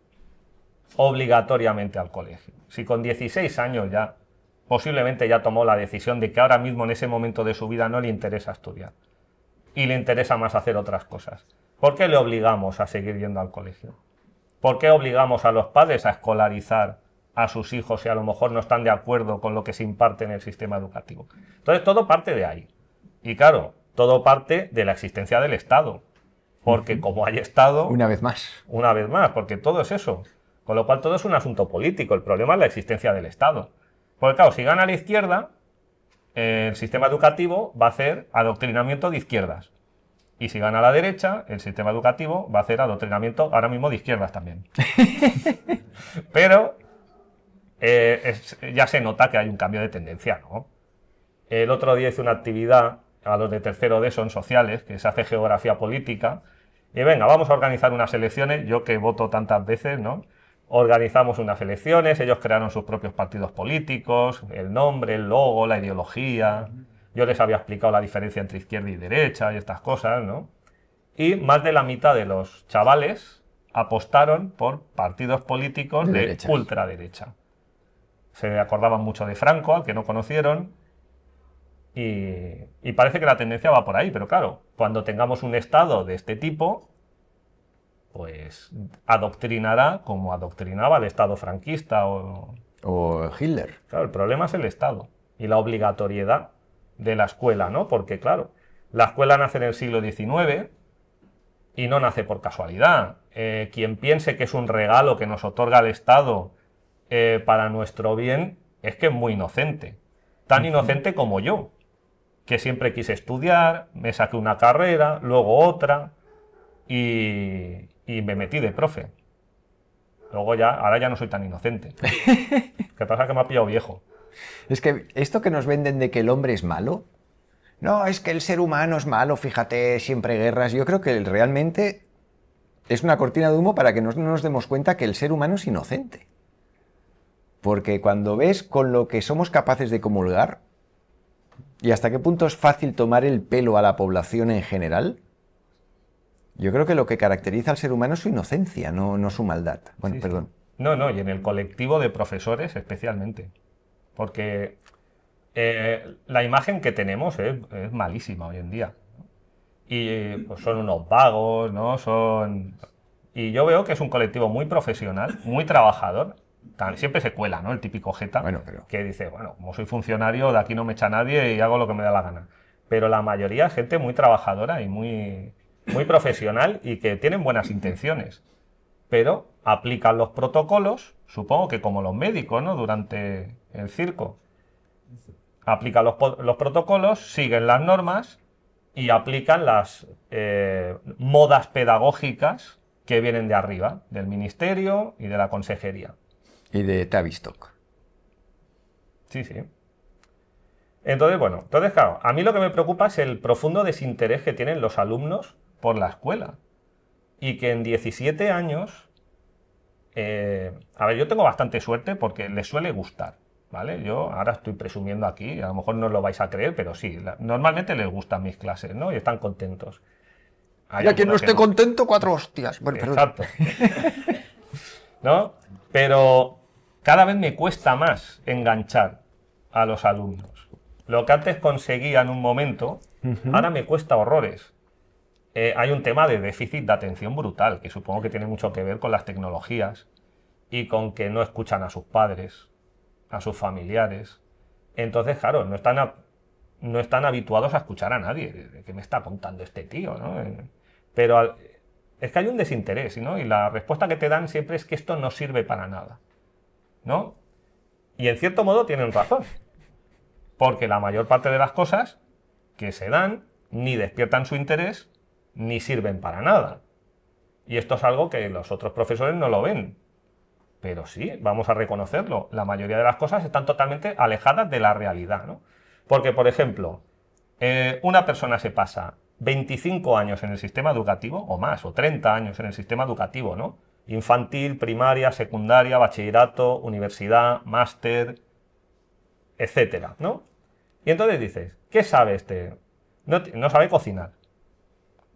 obligatoriamente al colegio. Si con 16 años ya, posiblemente ya tomó la decisión de que ahora mismo en ese momento de su vida no le interesa estudiar y le interesa más hacer otras cosas. ¿Por qué le obligamos a seguir yendo al colegio? ¿Por qué obligamos a los padres a escolarizar a sus hijos si a lo mejor no están de acuerdo con lo que se imparte en el sistema educativo? Entonces todo parte de ahí. Y claro, todo parte de la existencia del Estado. Porque como hay Estado... Una vez más. Una vez más, porque todo es eso. Con lo cual todo es un asunto político, el problema es la existencia del Estado. Porque claro, si gana la izquierda, el sistema educativo va a hacer adoctrinamiento de izquierdas. Y si gana la derecha, el sistema educativo va a hacer adoctrinamiento ahora mismo de izquierdas también. <laughs> Pero eh, ya se nota que hay un cambio de tendencia, ¿no? El otro día hice una actividad a los de tercero de son sociales, que se hace geografía política. Y venga, vamos a organizar unas elecciones, yo que voto tantas veces, ¿no? organizamos unas elecciones, ellos crearon sus propios partidos políticos, el nombre, el logo, la ideología. Yo les había explicado la diferencia entre izquierda y derecha y estas cosas, ¿no? Y más de la mitad de los chavales apostaron por partidos políticos de, ultraderecha. Se acordaban mucho de Franco, al que no conocieron, y, y parece que la tendencia va por ahí, pero claro, cuando tengamos un Estado de este tipo, pues adoctrinará como adoctrinaba el Estado franquista o... Hitler. Claro, el problema es el Estado y la obligatoriedad de la escuela, ¿no? Porque, claro, la escuela nace en el siglo XIX y no nace por casualidad. Eh, quien piense que es un regalo que nos otorga el Estado eh, para nuestro bien es que es muy inocente. Tan inocente como yo, que siempre quise estudiar, me saqué una carrera, luego otra, y, y me metí de profe. Luego ya, ahora ya no soy tan inocente. <laughs> ¿Qué pasa que me ha pillado viejo. Es que esto que nos venden de que el hombre es malo, no, es que el ser humano es malo, fíjate, siempre guerras. Yo creo que realmente es una cortina de humo para que no nos demos cuenta que el ser humano es inocente. Porque cuando ves con lo que somos capaces de comulgar y hasta qué punto es fácil tomar el pelo a la población en general, yo creo que lo que caracteriza al ser humano es su inocencia, no, su maldad. Bueno, perdón. No, no, y en el colectivo de profesores especialmente. Porque eh, la imagen que tenemos es, malísima hoy en día. Y pues, son unos vagos, ¿no? Son. Y yo veo que es un colectivo muy profesional, muy trabajador. siempre se cuela, ¿no? El típico jeta bueno, que dice, bueno, como soy funcionario, de aquí no me echa nadie y hago lo que me da la gana. Pero la mayoría es gente muy trabajadora y muy muy profesional y que tienen buenas intenciones, pero aplican los protocolos, supongo que como los médicos, ¿no? Durante el circo. Aplican los, protocolos, siguen las normas y aplican las eh, modas pedagógicas que vienen de arriba, del ministerio y de la consejería. Y de Tavistock. Sí, sí. Entonces, bueno, entonces, claro, a mí lo que me preocupa es el profundo desinterés que tienen los alumnos por la escuela. Y que en 17 años, eh, a ver, yo tengo bastante suerte porque les suele gustar, ¿vale? Yo ahora estoy presumiendo aquí, a lo mejor no lo vais a creer, pero sí, normalmente les gustan mis clases, ¿no? Y están contentos. ya quien no esté contento, cuatro hostias. Exacto. <laughs> ¿No? Pero cada vez me cuesta más enganchar a los alumnos. Lo que antes conseguía en un momento, ahora me cuesta horrores. Eh, hay un tema de déficit de atención brutal, que supongo que tiene mucho que ver con las tecnologías y con que no escuchan a sus padres, a sus familiares. Entonces, claro, no están, no están habituados a escuchar a nadie. que me está contando este tío? Eh, pero es que hay un desinterés, ¿no? Y la respuesta que te dan siempre es que esto no sirve para nada, ¿no? Y en cierto modo tienen razón, porque la mayor parte de las cosas que se dan ni despiertan su interés ni sirven para nada. Y esto es algo que los otros profesores no lo ven. Pero sí, vamos a reconocerlo. La mayoría de las cosas están totalmente alejadas de la realidad. Porque, por ejemplo, eh, una persona se pasa 25 años en el sistema educativo, o más, o 30 años en el sistema educativo, ¿no? Infantil, primaria, secundaria, bachillerato, universidad, máster, etcétera, ¿no? Y entonces dices, ¿qué sabe este? no sabe cocinar.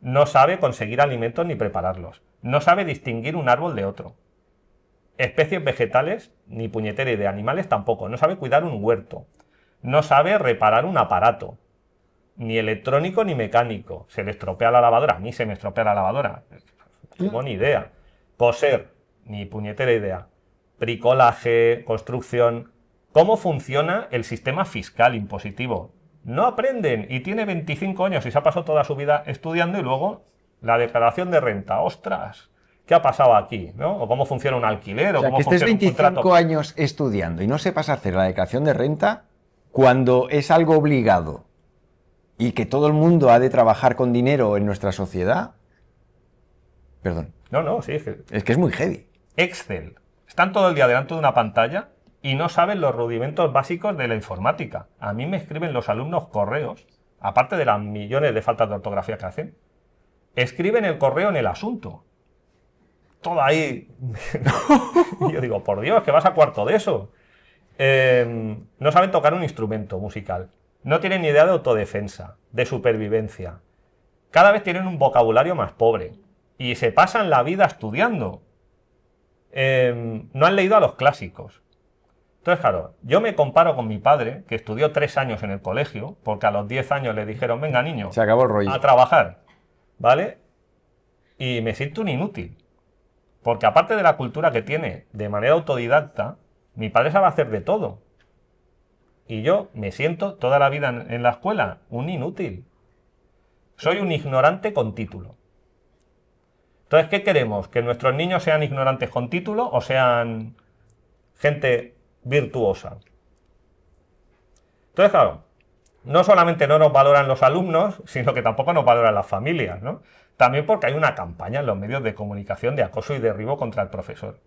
No sabe conseguir alimentos ni prepararlos. No sabe distinguir un árbol de otro. Especies vegetales, ni puñetera idea. de animales tampoco. No sabe cuidar un huerto. No sabe reparar un aparato. Ni electrónico ni mecánico. Se le estropea la lavadora. A mí se me estropea la lavadora. Tengo ni idea. Coser, ni puñetera idea. Bricolaje, construcción. ¿Cómo funciona el sistema fiscal impositivo? no aprenden y tiene 25 años y se ha pasado toda su vida estudiando y luego la declaración de renta, ostras. ¿Qué ha pasado aquí? ¿no? ¿O cómo funciona un alquiler? O, sea, que 25 años estudiando y no sepas hacer la declaración de renta cuando es algo obligado y que todo el mundo ha de trabajar con dinero en nuestra sociedad. Perdón. No, no, sí. Es que es, que es muy heavy. Excel. Están todo el día delante de una pantalla y no saben los rudimentos básicos de la informática. A mí me escriben los alumnos correos, aparte de las millones de faltas de ortografía que hacen, escriben el correo en el asunto. Todo ahí. <laughs> yo digo, por Dios, que vas a cuarto de eso. Em, no saben tocar un instrumento musical. No tienen ni idea de autodefensa, de supervivencia. Cada vez tienen un vocabulario más pobre. Y se pasan la vida estudiando. Em, no han leído a los clásicos. Entonces, claro, yo me comparo con mi padre, que estudió tres años en el colegio, porque a los diez años le dijeron, venga niño, se acabó rollo. a trabajar, ¿vale? Y me siento un inútil, porque aparte de la cultura que tiene de manera autodidacta, mi padre sabe hacer de todo. Y yo me siento toda la vida en, en la escuela un inútil. Soy un ignorante con título. Entonces, ¿qué queremos? ¿Que nuestros niños sean ignorantes con título o sean gente virtuosa. Entonces, claro, no solamente no nos valoran los alumnos, sino que tampoco nos valoran las familias, ¿no? También porque hay una campaña en los medios de comunicación de acoso y derribo contra el profesor.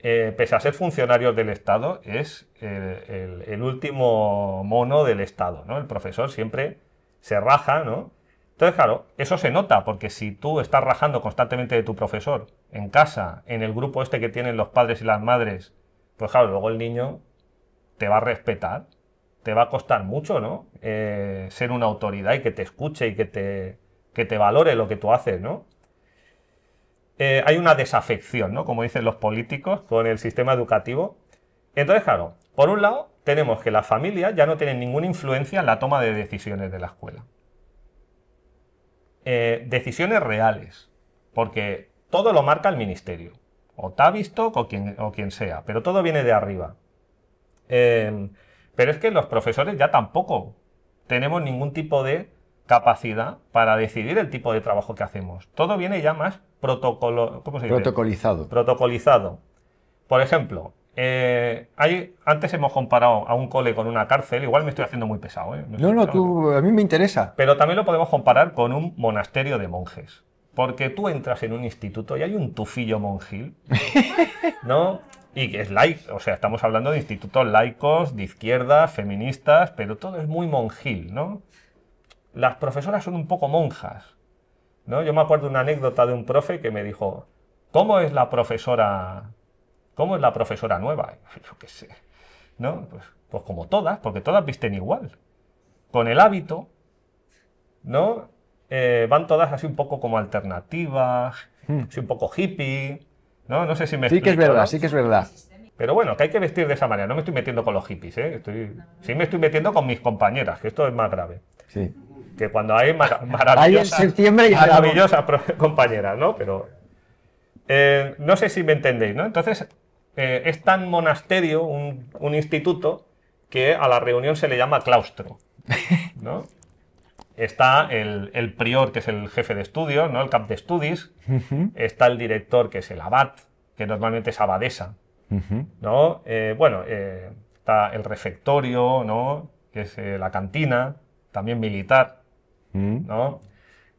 Eh, pese a ser funcionarios del Estado, es el, el, último mono del Estado, ¿no? El profesor siempre se raja, ¿no? Entonces, claro, eso se nota, porque si tú estás rajando constantemente de tu profesor en casa, en el grupo este que tienen los padres y las madres, pues claro, luego el niño te va a respetar, te va a costar mucho, ¿no? Eh, ser una autoridad y que te escuche y que te, te valore lo que tú haces, ¿no? Eh, hay una desafección, ¿no? Como dicen los políticos, con el sistema educativo. Entonces, claro, por un lado, tenemos que las familias ya no tienen ninguna influencia en la toma de decisiones de la escuela. Eh, decisiones reales, porque todo lo marca el ministerio o Tavistock o quien, o quien sea, pero todo viene de arriba. Em, pero es que los profesores ya tampoco tenemos ningún tipo de capacidad para decidir el tipo de trabajo que hacemos. Todo viene ya más protocolo, protocolizado. Protocolizado. Por ejemplo, eh, hay, antes hemos comparado a un cole con una cárcel, igual me estoy haciendo muy pesado. ¿eh? No, no, a mí me interesa. Pero también lo podemos comparar con un monasterio de monjes. Porque tú entras en un instituto y hay un tufillo monjil, <laughs> ¿no? Y que es laico, o sea, estamos hablando de institutos laicos, de izquierdas, feministas, pero todo es muy monjil, ¿no? Las profesoras son un poco monjas, ¿no? Yo me acuerdo una anécdota de un profe que me dijo, ¿cómo es la profesora, cómo es la profesora nueva? Yo qué sé, ¿no? Pues, pues como todas, porque todas visten igual, con el hábito, ¿no? Eh, van todas así un poco como alternativas, hmm. así un poco hippie, ¿no? No sé si me Sí que es verdad, sí que es verdad. Pero bueno, que hay que vestir de esa manera. No me estoy metiendo con los hippies, ¿eh? Estoy, sí me estoy metiendo con mis compañeras, que esto es más grave. Sí. Que cuando hay <laughs> maravillosas, compañeras, ¿no? Pero eh, no sé si me entendéis, ¿no? Entonces, eh, es tan monasterio, un, un instituto, que a la reunión se le llama claustro, ¿no? <laughs> está el, prior, que es el jefe de estudios, ¿no? el cap de estudios, está el director, que es el abad, que normalmente es abadesa, ¿no? Eh, bueno, eh, está el refectorio, ¿no? que es eh, la cantina, también militar, ¿no?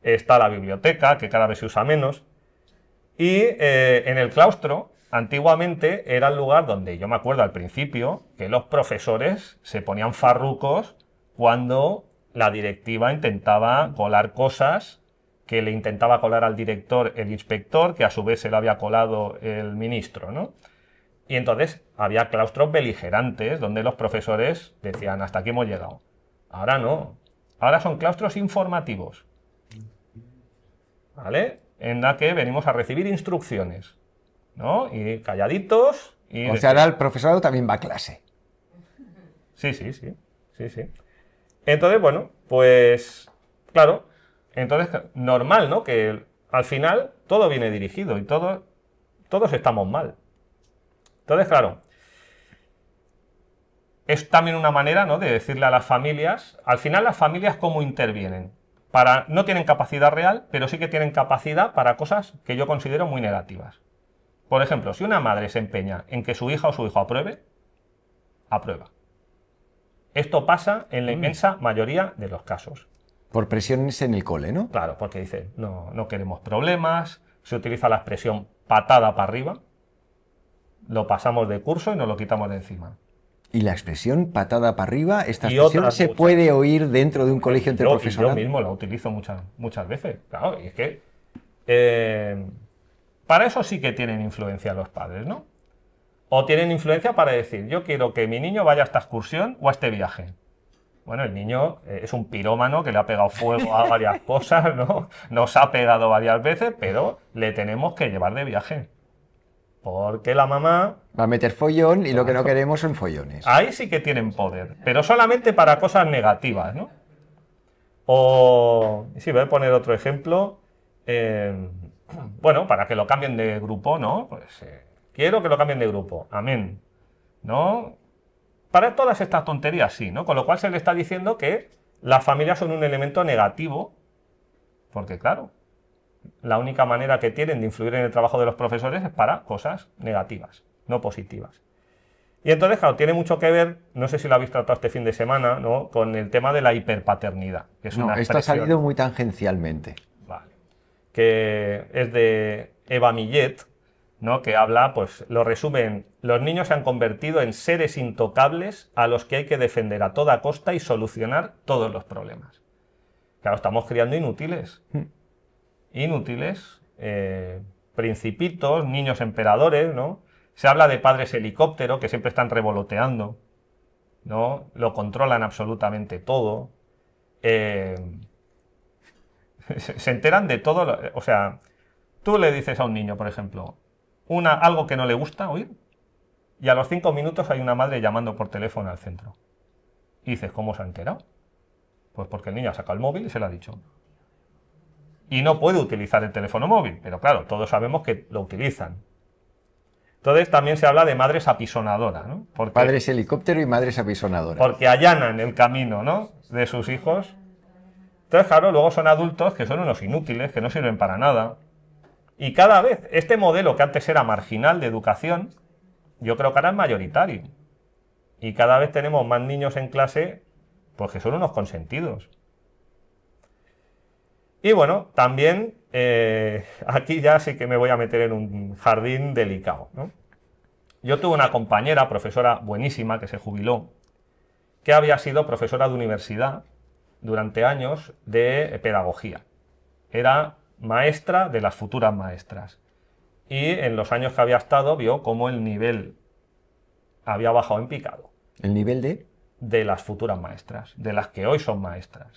está la biblioteca, que cada vez se usa menos, y en el claustro, antiguamente, era el lugar donde, yo me acuerdo al principio, que los profesores se ponían farrucos cuando la directiva intentaba colar cosas que le intentaba colar al director el inspector, que a su vez se lo había colado el ministro, ¿no? Y entonces había claustros beligerantes donde los profesores decían, hasta aquí hemos llegado. Ahora no. Ahora son claustros informativos. ¿Vale? En la que venimos a recibir instrucciones. ¿No? Y calladitos. Y... O sea, ahora el profesorado también va a clase. Sí, sí, sí. Sí, sí. Entonces, bueno, pues claro, entonces normal, ¿no? Que al final todo viene dirigido y todos, todos estamos mal. Entonces, claro, es también una manera ¿no? de decirle a las familias, al final las familias cómo intervienen. Para, no tienen capacidad real, pero sí que tienen capacidad para cosas que yo considero muy negativas. Por ejemplo, si una madre se empeña en que su hija o su hijo apruebe, aprueba. Esto pasa en la mm. inmensa mayoría de los casos. Por presiones en el cole, ¿no? Claro, porque dicen, no, no queremos problemas, se utiliza la expresión patada para arriba, lo pasamos de curso y nos lo quitamos de encima. Y la expresión patada para arriba, esta expresión se puede oír dentro de un colegio entre Yo mismo la utilizo muchas, muchas veces, claro, y es que eh, para eso sí que tienen influencia los padres, ¿no? o tienen influencia para decir, yo quiero que mi niño vaya a esta excursión o a este viaje. Bueno, el niño eh, es un pirómano que le ha pegado fuego a <laughs> varias cosas, ¿no? Nos ha pegado varias veces, pero le tenemos que llevar de viaje. Porque la mamá... Va a meter follón y lo que no queremos son follones. Ahí sí que tienen poder, pero solamente para cosas negativas, ¿no? O... Sí, voy a poner otro ejemplo. Eh, bueno, para que lo cambien de grupo, ¿no? Pues... Eh, Quiero que lo cambien de grupo. Amén. ¿No? Para todas estas tonterías sí, ¿no? Con lo cual se le está diciendo que las familias son un elemento negativo, porque claro, la única manera que tienen de influir en el trabajo de los profesores es para cosas negativas, no positivas. Y entonces, claro, tiene mucho que ver, no sé si lo habéis tratado este fin de semana, ¿no? Con el tema de la hiperpaternidad. Que es una esto ha salido muy tangencialmente. Vale. Que es de Eva Millet, ¿no? que habla, pues lo resumen, los niños se han convertido en seres intocables a los que hay que defender a toda costa y solucionar todos los problemas. Claro, estamos criando inútiles. Hmm. Inútiles, eh, principitos, niños emperadores, ¿no? Se habla de padres helicóptero que siempre están revoloteando, ¿no? Lo controlan absolutamente todo. Eh, <laughs> se enteran de todo, o sea, tú le dices a un niño, por ejemplo, una, algo que no le gusta oír y a los cinco minutos hay una madre llamando por teléfono al centro. Y dices, ¿cómo se ha enterado? Pues porque el niño ha sacado el móvil y se lo ha dicho. Y no puede utilizar el teléfono móvil, pero claro, todos sabemos que lo utilizan. Entonces también se habla de madres apisonadoras, ¿no? Padres helicóptero y madres apisonadoras. Porque allanan el camino, ¿no? De sus hijos. Entonces, claro, luego son adultos que son unos inútiles, que no sirven para nada, y cada vez este modelo que antes era marginal de educación, yo creo que ahora es mayoritario. Y cada vez tenemos más niños en clase, porque que son unos consentidos. Y bueno, también eh, aquí ya sí que me voy a meter en un jardín delicado. Yo tuve una compañera, profesora buenísima, que se jubiló, que había sido profesora de universidad durante años de pedagogía. Era maestra de las futuras maestras. Y en los años que había estado vio cómo el nivel había bajado en picado. ¿El nivel de? De las futuras maestras, de las que hoy son maestras.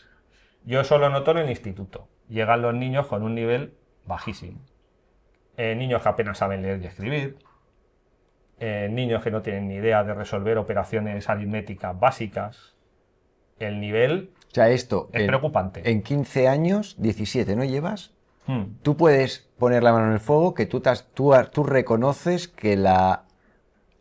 Yo eso lo noto en el instituto. Llegan los niños con un nivel bajísimo. Eh, niños que apenas saben leer y escribir. Eh, niños que no tienen ni idea de resolver operaciones aritméticas básicas. El nivel o esto es preocupante. En 15 años, 17, ¿no llevas? Hmm. Tú puedes poner la mano en el fuego que tú, reconoces que la,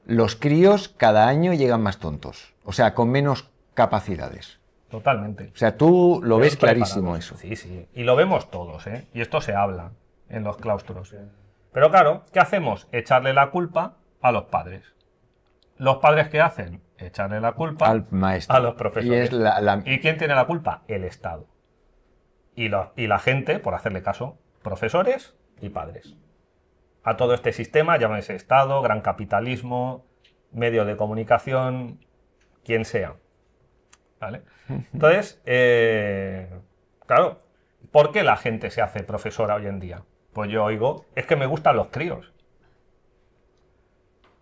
los críos cada año llegan más tontos, o sea, con menos capacidades. Totalmente. O sea, tú lo ves clarísimo eso. Sí, sí. Y lo vemos todos, ¿eh? Y esto se habla en los claustros. Pero claro, ¿qué hacemos? Echarle la culpa a los padres. ¿Los padres qué hacen? Echarle la culpa Al maestro. a los profesores. ¿Y quién tiene la culpa? El Estado y la, gente, por hacerle caso, profesores y padres. A todo este sistema, llámese Estado, gran capitalismo, medio de comunicación, quien sea. ¿Vale? <laughs> Entonces, eh, claro, ¿por qué la gente se hace profesora hoy en día? Pues yo oigo, es que me gustan los críos.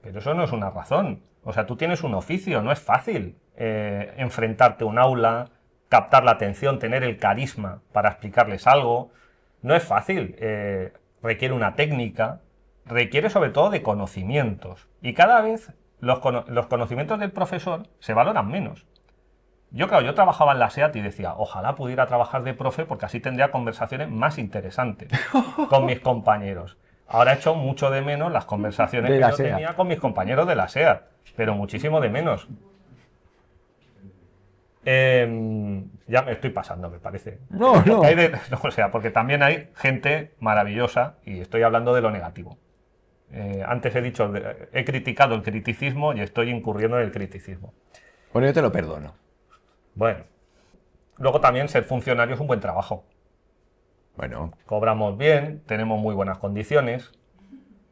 Pero eso no es una razón. O sea, tú tienes un oficio, no es fácil eh, enfrentarte a un aula, captar la atención, tener el carisma para explicarles algo. No es fácil, eh, requiere una técnica, requiere sobre todo de conocimientos. Y cada vez los, conocimientos del profesor se valoran menos. Yo, claro, yo trabajaba en la SEAT y decía, ojalá pudiera trabajar de profe porque así tendría conversaciones más interesantes <laughs> con mis compañeros. Ahora he hecho mucho de menos las conversaciones que yo tenía con mis compañeros de la SEAT, pero muchísimo de menos. Em, ya me estoy pasando, me parece. No, <laughs> <laughs> no. O sea, porque también hay gente maravillosa y estoy hablando de lo negativo. Eh, antes he dicho, he criticado el criticismo y estoy incurriendo en el criticismo. Bueno, yo te lo perdono. Bueno. Luego también ser funcionario es un buen trabajo. Bueno. Cobramos bien, tenemos muy buenas condiciones.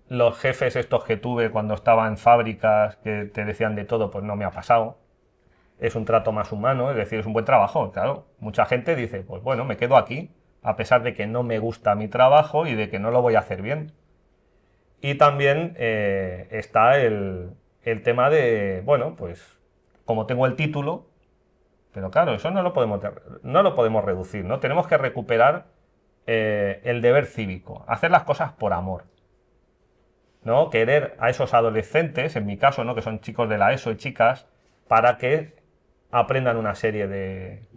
Los jefes estos que tuve cuando estaba en fábricas que te decían de todo, pues no me ha pasado es un trato más humano, es decir, es un buen trabajo, claro. Mucha gente dice, pues bueno, me quedo aquí, a pesar de que no me gusta mi trabajo y de que no lo voy a hacer bien. Y también eh, está el, tema de, bueno, pues como tengo el título, pero claro, eso no lo podemos, no lo podemos reducir, ¿no? Tenemos que recuperar eh, el deber cívico, hacer las cosas por amor. ¿no? Querer a esos adolescentes, en mi caso, ¿no? que son chicos de la ESO y chicas, para que aprendan una serie de,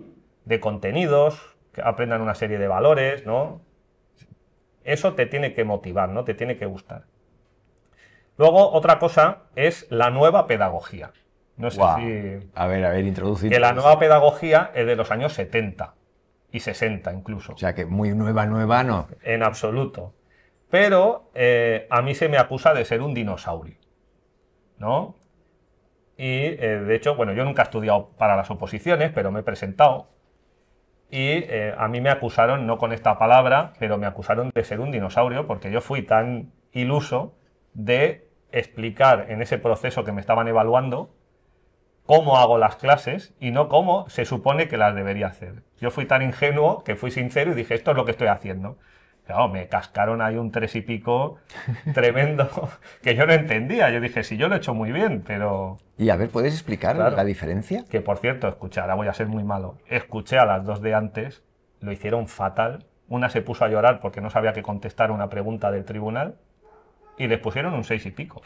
contenidos, aprendan una serie de valores, ¿no? Eso te tiene que motivar, ¿no? Te tiene que gustar. Luego, otra cosa es la nueva pedagogía. No sé si... A ver, a ver, introducir. Que la nueva pedagogía es de los años 70 y 60 incluso. O sea, que muy nueva, nueva no. En absoluto. Pero eh, a mí se me acusa de ser un dinosaurio. ¿No? Y eh, de hecho, bueno, yo nunca he estudiado para las oposiciones, pero me he presentado. Y eh, a mí me acusaron, no con esta palabra, pero me acusaron de ser un dinosaurio porque yo fui tan iluso de explicar en ese proceso que me estaban evaluando cómo hago las clases y no cómo se supone que las debería hacer. Yo fui tan ingenuo que fui sincero y dije, esto es lo que estoy haciendo me cascaron ahí un tres y pico <laughs> tremendo que yo no entendía. Yo dije, si yo lo he hecho muy bien, pero... Y a ver, ¿puedes explicar la diferencia? Que por cierto, escucha, ahora voy a ser muy malo. Escuché a las dos de antes, lo hicieron fatal. Una se puso a llorar porque no sabía qué contestar una pregunta del tribunal y les pusieron un seis y pico.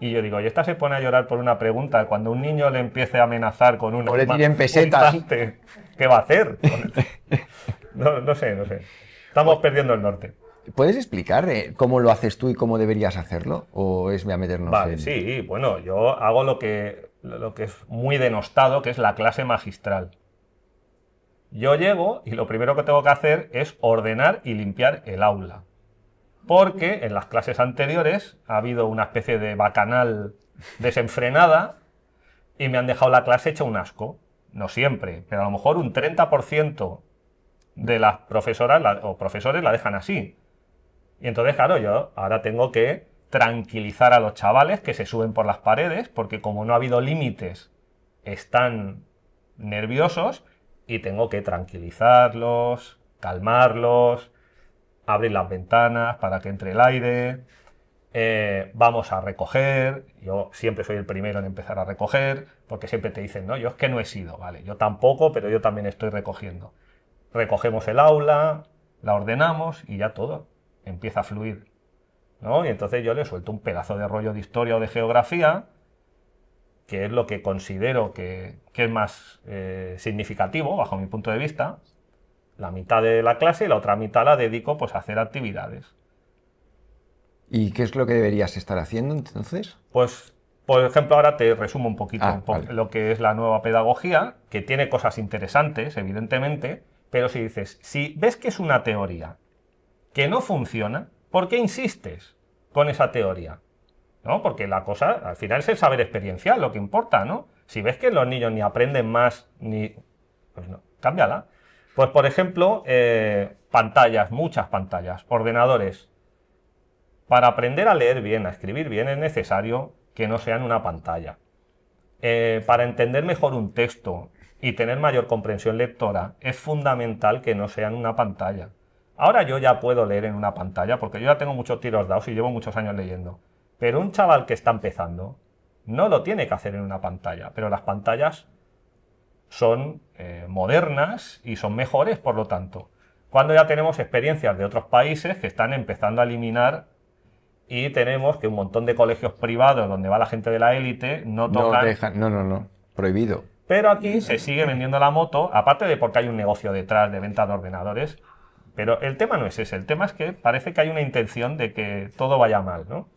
Y yo digo, y esta se pone a llorar por una pregunta. Cuando un niño le empiece a amenazar con una, o le tiren pesetas. ¿Qué va a hacer? <laughs> no sé, no sé. Estamos perdiendo el norte. ¿Puedes explicar eh, cómo lo haces tú y cómo deberías hacerlo? ¿O es a meternos vale, Sí, bueno, yo hago lo que, lo que es muy denostado, que es la clase magistral. Yo llego y lo primero que tengo que hacer es ordenar y limpiar el aula. Porque en las clases anteriores ha habido una especie de bacanal desenfrenada y me han dejado la clase hecha un asco. No siempre, pero a lo mejor un 30% de las profesoras o profesores la dejan así. Y entonces, claro, yo ahora tengo que tranquilizar a los chavales que se suben por las paredes, porque como no ha habido límites, están nerviosos y tengo que tranquilizarlos, calmarlos, abrir las ventanas para que entre el aire, eh, vamos a recoger, yo siempre soy el primero en empezar a recoger, porque siempre te dicen, no, yo es que no he sido, vale, yo tampoco, pero yo también estoy recogiendo recogemos el aula, la ordenamos y ya todo empieza a fluir. ¿no? Y entonces yo le suelto un pedazo de rollo de historia o de geografía, que es lo que considero que, es más eh, significativo bajo mi punto de vista. La mitad de la clase y la otra mitad la dedico pues, a hacer actividades. ¿Y qué es lo que deberías estar haciendo entonces? Pues, por ejemplo, ahora te resumo un poquito ah, lo que es la nueva pedagogía, que tiene cosas interesantes, evidentemente, pero si dices, si ves que es una teoría que no funciona, ¿por qué insistes con esa teoría? ¿No? Porque la cosa, al final es el saber experiencial lo que importa, ¿no? Si ves que los niños ni aprenden más, ni... Pues no, cámbiala. Pues por ejemplo, eh, pantallas, muchas pantallas, ordenadores. Para aprender a leer bien, a escribir bien, es necesario que no sean una pantalla. Eh, para entender mejor un texto, y tener mayor comprensión lectora, es fundamental que no sea en una pantalla. Ahora yo ya puedo leer en una pantalla porque yo ya tengo muchos tiros dados y llevo muchos años leyendo. Pero un chaval que está empezando no lo tiene que hacer en una pantalla. Pero las pantallas son eh, modernas y son mejores, por lo tanto. Cuando ya tenemos experiencias de otros países que están empezando a eliminar y tenemos que un montón de colegios privados donde va la gente de la élite no tocan. no, no, no. Prohibido. Pero aquí mm. se sigue vendiendo la moto, aparte de porque hay un negocio detrás de venta de ordenadores. Pero el tema no es ese, el tema es que parece que hay una intención de que todo vaya mal, ¿no?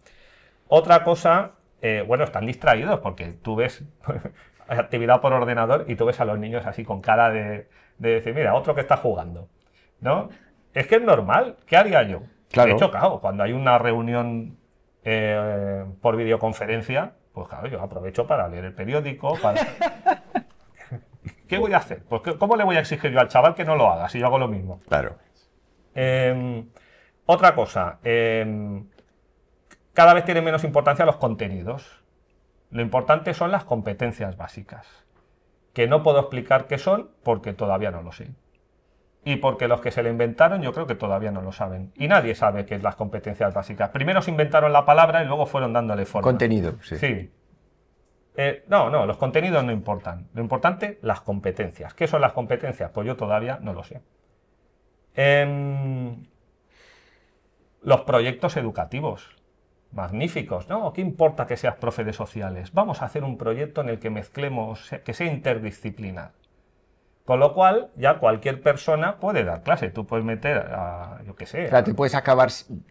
Otra cosa, eh, bueno, están distraídos porque tú ves <laughs> actividad por ordenador y tú ves a los niños así con cara de, decir, mira, otro que está jugando, ¿no? Es que es normal, ¿qué haría yo? De hecho, claro, cuando hay una reunión eh, por videoconferencia, pues claro, yo aprovecho para leer el periódico, para, <laughs> ¿Qué voy a hacer? Pues, ¿Cómo le voy a exigir yo al chaval que no lo haga si yo hago lo mismo? Claro. Em, otra cosa, em, cada vez tienen menos importancia los contenidos. Lo importante son las competencias básicas, que no puedo explicar qué son porque todavía no lo sé. Y porque los que se le inventaron yo creo que todavía no lo saben. Y nadie sabe qué es las competencias básicas. Primero se inventaron la palabra y luego fueron dándole forma. Contenido, sí. Sí, eh, no, no, los contenidos no importan. Lo importante, las competencias. ¿Qué son las competencias? Pues yo todavía no lo sé. Em, los proyectos educativos. Magníficos, ¿no? ¿Qué importa que seas profe de sociales? Vamos a hacer un proyecto en el que mezclemos, que sea interdisciplinar. Con lo cual, ya cualquier persona puede dar clase. Tú puedes meter a, yo qué sé. O sea, te puedes acabar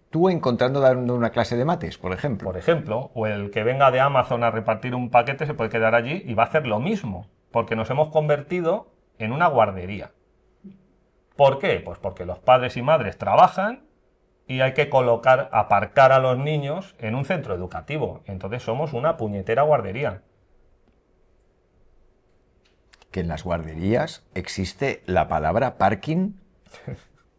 tú encontrando dando una clase de mates, por ejemplo. Por ejemplo, o el que venga de Amazon a repartir un paquete se puede quedar allí y va a hacer lo mismo, porque nos hemos convertido en una guardería. ¿Por qué? Pues porque los padres y madres trabajan y hay que colocar, aparcar a los niños en un centro educativo. Entonces somos una puñetera guardería que en las guarderías existe la palabra parking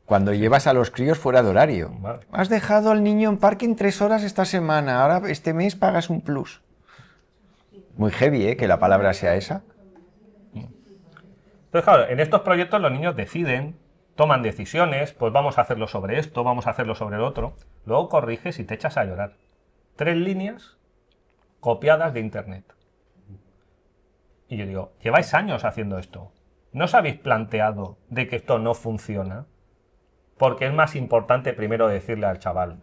cuando llevas a los críos fuera de horario. Has dejado al niño en parking tres horas esta semana, ahora este mes pagas un plus. Muy heavy, ¿eh? Que la palabra sea esa. Entonces, claro, en estos proyectos los niños deciden, toman decisiones, pues vamos a hacerlo sobre esto, vamos a hacerlo sobre el otro. Luego corriges y te echas a llorar. Tres líneas copiadas de internet. Y yo digo, lleváis años haciendo esto. ¿No os habéis planteado de que esto no funciona? Porque es más importante primero decirle al chaval,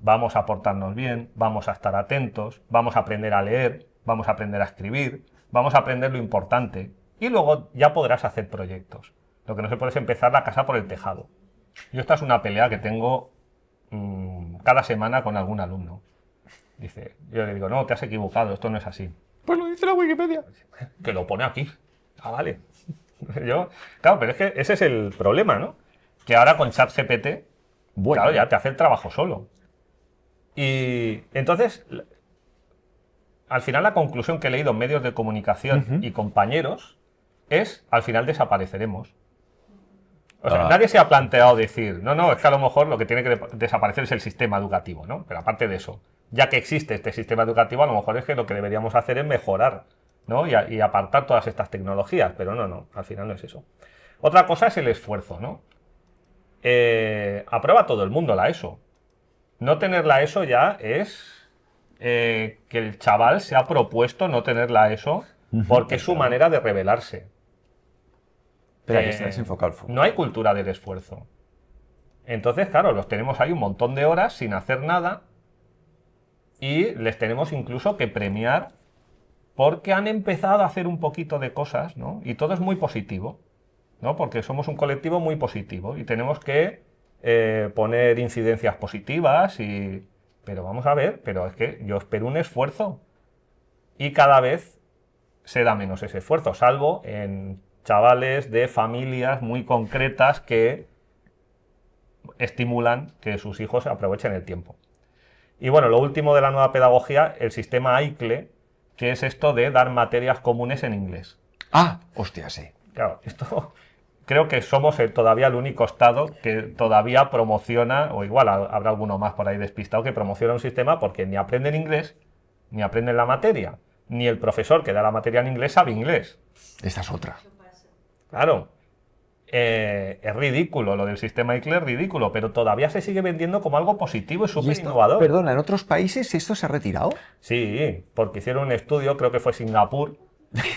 vamos a portarnos bien, vamos a estar atentos, vamos a aprender a leer, vamos a aprender a escribir, vamos a aprender lo importante y luego ya podrás hacer proyectos. Lo que no se puede es empezar la casa por el tejado. Yo esta es una pelea que tengo mm, cada semana con algún alumno. Dice, yo le digo, no, te has equivocado, esto no es así. Pues lo dice la Wikipedia. Que lo pone aquí. Ah, vale. <laughs> Yo, claro, pero es que ese es el problema, ¿no? Que ahora con ChatGPT, bueno, ya te hace el trabajo solo. Y entonces, al final la conclusión que he leído en medios de comunicación y compañeros es, al final desapareceremos. O sea, ah. nadie se ha planteado decir, no, no, es que a lo mejor lo que tiene que desaparecer es el sistema educativo, ¿no? Pero aparte de eso, ya que existe este sistema educativo, a lo mejor es que lo que deberíamos hacer es mejorar ¿no? y, apartar todas estas tecnologías, pero no, no, al final no es eso. Otra cosa es el esfuerzo, ¿no? Eh, aprueba todo el mundo la ESO. No tener la ESO ya es eh, que el chaval se ha propuesto no tener la ESO porque es su manera de rebelarse. Pero ahí eh, está, No hay cultura del esfuerzo. Entonces, claro, los tenemos ahí un montón de horas sin hacer nada y les tenemos incluso que premiar porque han empezado a hacer un poquito de cosas, ¿no? Y todo es muy positivo, ¿no? Porque somos un colectivo muy positivo y tenemos que eh, poner incidencias positivas y... Pero vamos a ver, pero es que yo espero un esfuerzo y cada vez se da menos ese esfuerzo, salvo en chavales de familias muy concretas que estimulan que sus hijos aprovechen el tiempo. Y bueno, lo último de la nueva pedagogía, el sistema AICLE, que es esto de dar materias comunes en inglés. Ah, hostia, sí. Claro, esto <laughs> creo que somos el, todavía el único estado que todavía promociona, o igual habrá alguno más por ahí despistado, que promociona un sistema porque ni aprenden inglés, ni aprenden la materia, ni el profesor que da la materia en inglés sabe inglés. Esta es otra. Claro. Eh, es ridículo, lo del sistema Eclair, ridículo, pero todavía se sigue vendiendo como algo positivo y súper innovador. Perdona, ¿en otros países esto se ha retirado? Sí, porque hicieron un estudio, creo que fue Singapur,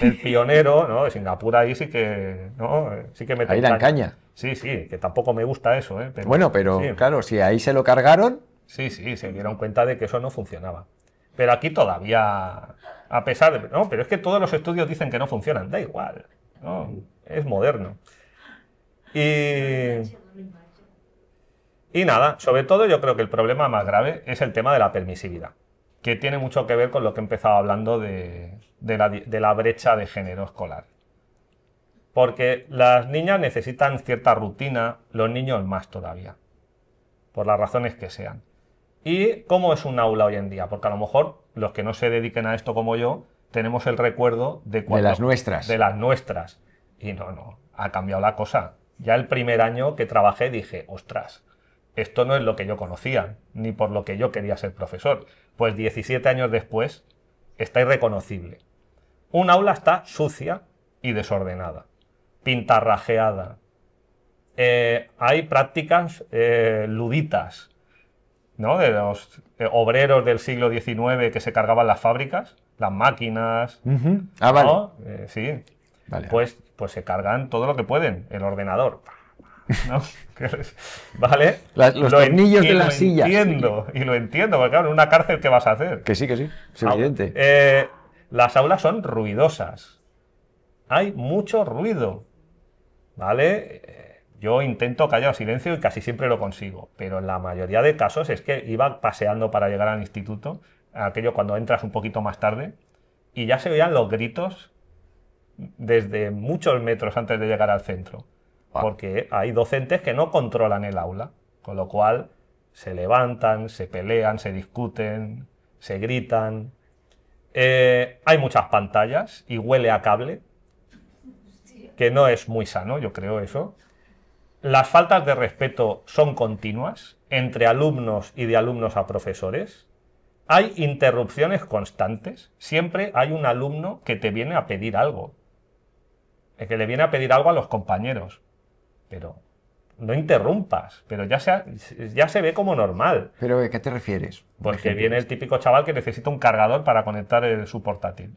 el pionero, ¿no? Singapur ahí sí que, ¿no? Sí que Ahí la caña. Sí, sí, que tampoco me gusta eso, ¿eh? bueno, pero claro, si ahí se lo cargaron... Sí, sí, se dieron cuenta de que eso no funcionaba. Pero aquí todavía, a pesar de... No, pero es que todos los estudios dicen que no funcionan, da igual, Es moderno. Y... Y nada, sobre todo yo creo que el problema más grave es el tema de la permisividad, que tiene mucho que ver con lo que he empezado hablando de, la, brecha de género escolar. Porque las niñas necesitan cierta rutina, los niños más todavía, por las razones que sean. ¿Y cómo es un aula hoy en día? Porque a lo mejor los que no se dediquen a esto como yo, tenemos el recuerdo de nuestras. De las nuestras. Y no, no, ha cambiado la cosa ya el primer año que trabajé dije, ostras, esto no es lo que yo conocía, ni por lo que yo quería ser profesor. Pues 17 años después, está irreconocible. Un aula está sucia y desordenada, pintarrajeada. Eh, hay prácticas eh, luditas, ¿no? De los eh, obreros del siglo XIX que se cargaban las fábricas, las máquinas. Ah, vale. sí. Vale. Pues pues se cargan todo lo que pueden, el ordenador. <laughs> ¿Vale? los lo tornillos de la silla. Entiendo, y lo entiendo, porque claro, en una cárcel, ¿qué vas a hacer? Que sí, que sí, es evidente. Eh, las aulas son ruidosas. Hay mucho ruido. ¿Vale? Eh, yo intento callar silencio y casi siempre lo consigo, pero en la mayoría de casos es que iba paseando para llegar al instituto, aquello cuando entras un poquito más tarde, y ya se oían los gritos desde muchos metros antes de llegar al centro, porque hay docentes que no controlan el aula, con lo cual se levantan, se pelean, se discuten, se gritan. Eh, hay muchas pantallas y huele a cable, que no es muy sano, yo creo eso. Las faltas de respeto son continuas entre alumnos y de alumnos a profesores. Hay interrupciones constantes. Siempre hay un alumno que te viene a pedir algo. Es que le viene a pedir algo a los compañeros. Pero no interrumpas, pero ya se, ya se ve como normal. ¿Pero de qué te refieres? Porque viene el típico chaval que necesita un cargador para conectar su portátil.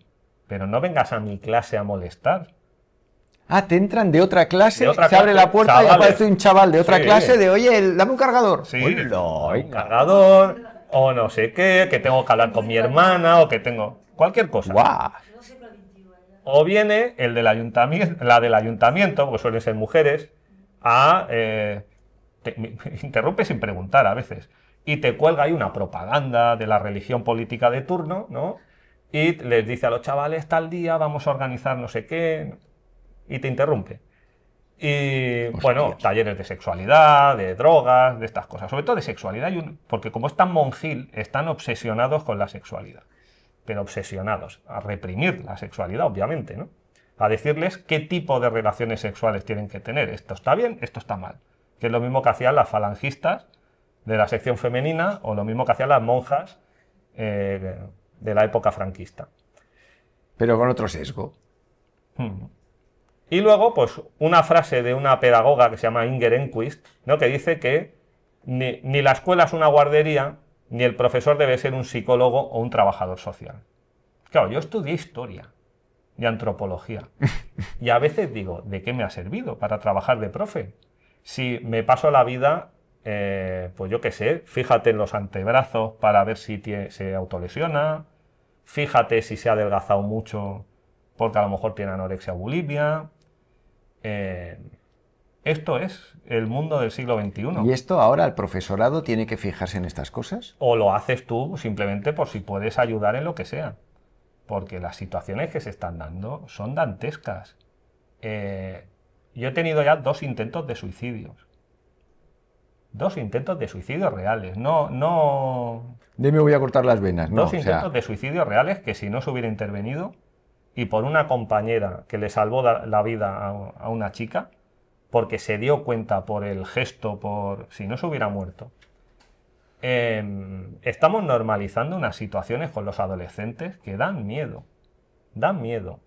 Pero no vengas a mi clase a molestar. Ah, te entran de otra clase, se abre la puerta y aparece un chaval de otra clase de, oye, dame un cargador. Sí, un cargador, o no sé qué, que tengo que hablar con mi hermana, o que tengo... Cualquier cosa o viene el la del ayuntamiento, porque suelen ser mujeres, a... Eh, <laughs> interrumpe sin preguntar a veces, y te cuelga ahí una propaganda de la religión política de turno, ¿no? Y les dice a los chavales, tal día vamos a organizar no sé qué, y te interrumpe. Y bueno, talleres de sexualidad, de drogas, de estas cosas, sobre todo de sexualidad, porque como es tan monjil, están obsesionados con la sexualidad pero obsesionados, a reprimir la sexualidad, obviamente, ¿no? A decirles qué tipo de relaciones sexuales tienen que tener. Esto está bien, esto está mal. Que es lo mismo que hacían las falangistas de la sección femenina o lo mismo que hacían las monjas eh, de la época franquista. Pero con otro sesgo. Hmm. Y luego, pues, una frase de una pedagoga que se llama Inger Enquist, ¿no? que dice que ni la escuela es una guardería, ni el profesor debe ser un psicólogo o un trabajador social. Claro, yo estudié historia y antropología. <laughs> Y a veces digo, ¿de qué me ha servido para trabajar de profe? Si me paso la vida, eh, pues yo qué sé, fíjate en los antebrazos para ver si se autolesiona, fíjate si se ha adelgazado mucho porque a lo mejor tiene anorexia bulimia. Eh, esto es el mundo del siglo XXI. ¿Y esto ahora el profesorado tiene que fijarse en estas cosas? O lo haces tú simplemente por si puedes ayudar en lo que sea. Porque las situaciones que se están dando son dantescas. Eh, yo he tenido ya dos intentos de suicidios. Dos intentos de suicidios reales. No, no. De voy a cortar las venas. No, dos intentos de suicidios reales que si no se hubiera intervenido y por una compañera que le salvó la vida a una chica, porque se dio cuenta por el gesto, por si no se hubiera muerto, em, estamos normalizando unas situaciones con los adolescentes que dan miedo, dan miedo.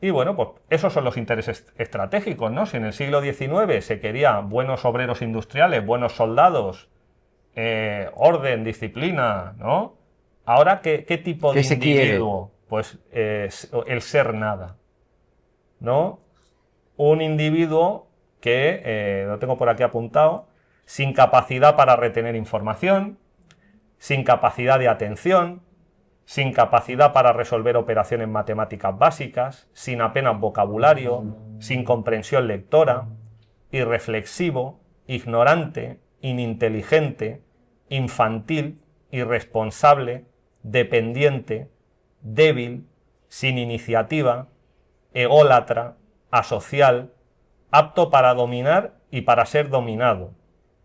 Y bueno, pues esos son los intereses estratégicos, ¿no? Si en el siglo XIX se quería buenos obreros industriales, buenos soldados, eh, orden, disciplina, ¿no? Ahora, ¿qué, tipo de individuo? Pues eh, el ser nada. Un individuo que, eh, lo tengo por aquí apuntado, sin capacidad para retener información, sin capacidad de atención, sin capacidad para resolver operaciones matemáticas básicas, sin apenas vocabulario, sin comprensión lectora, irreflexivo, ignorante, ininteligente, infantil, irresponsable, dependiente, débil, sin iniciativa, ególatra, asocial, apto para dominar y para ser dominado,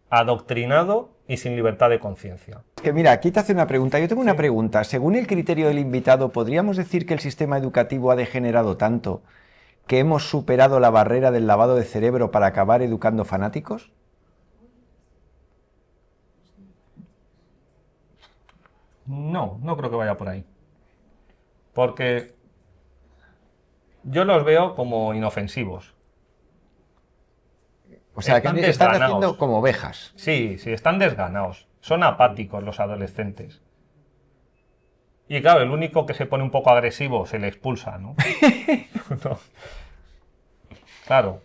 adoctrinado y sin libertad de conciencia. Que mira, aquí te hace una pregunta. Yo tengo una pregunta. Según el criterio del invitado, ¿podríamos decir que el sistema educativo ha degenerado tanto que hemos superado la barrera del lavado de cerebro para acabar educando fanáticos? No, no creo que vaya por ahí. Porque yo los veo como inofensivos. O sea, que están como ovejas. Sí, sí, están desganados. Son apáticos los adolescentes. Y claro, el único que se pone un poco agresivo se le expulsa, no. <laughs> Claro.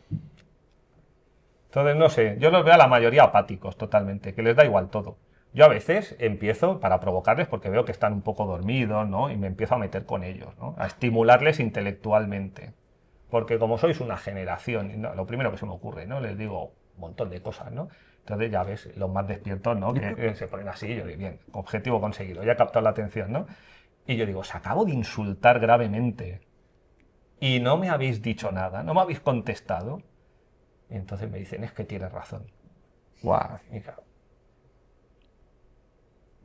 Entonces, no sé, yo los veo a la mayoría apáticos totalmente, que les da igual todo. Yo a veces empiezo para provocarles porque veo que están un poco dormidos, ¿no? Y me empiezo a meter con ellos, ¿no? A estimularles intelectualmente. Porque como sois una generación, lo primero que se me ocurre, ¿no? Les digo un montón de cosas, ¿no? Entonces ya ves, los más despiertos, ¿no? se ponen así, yo digo, bien, objetivo conseguido, ya he captado la atención, ¿no? Y yo digo, os acabo de insultar gravemente y no me habéis dicho nada, no me habéis contestado. Y entonces me dicen, es que tienes razón. Guau.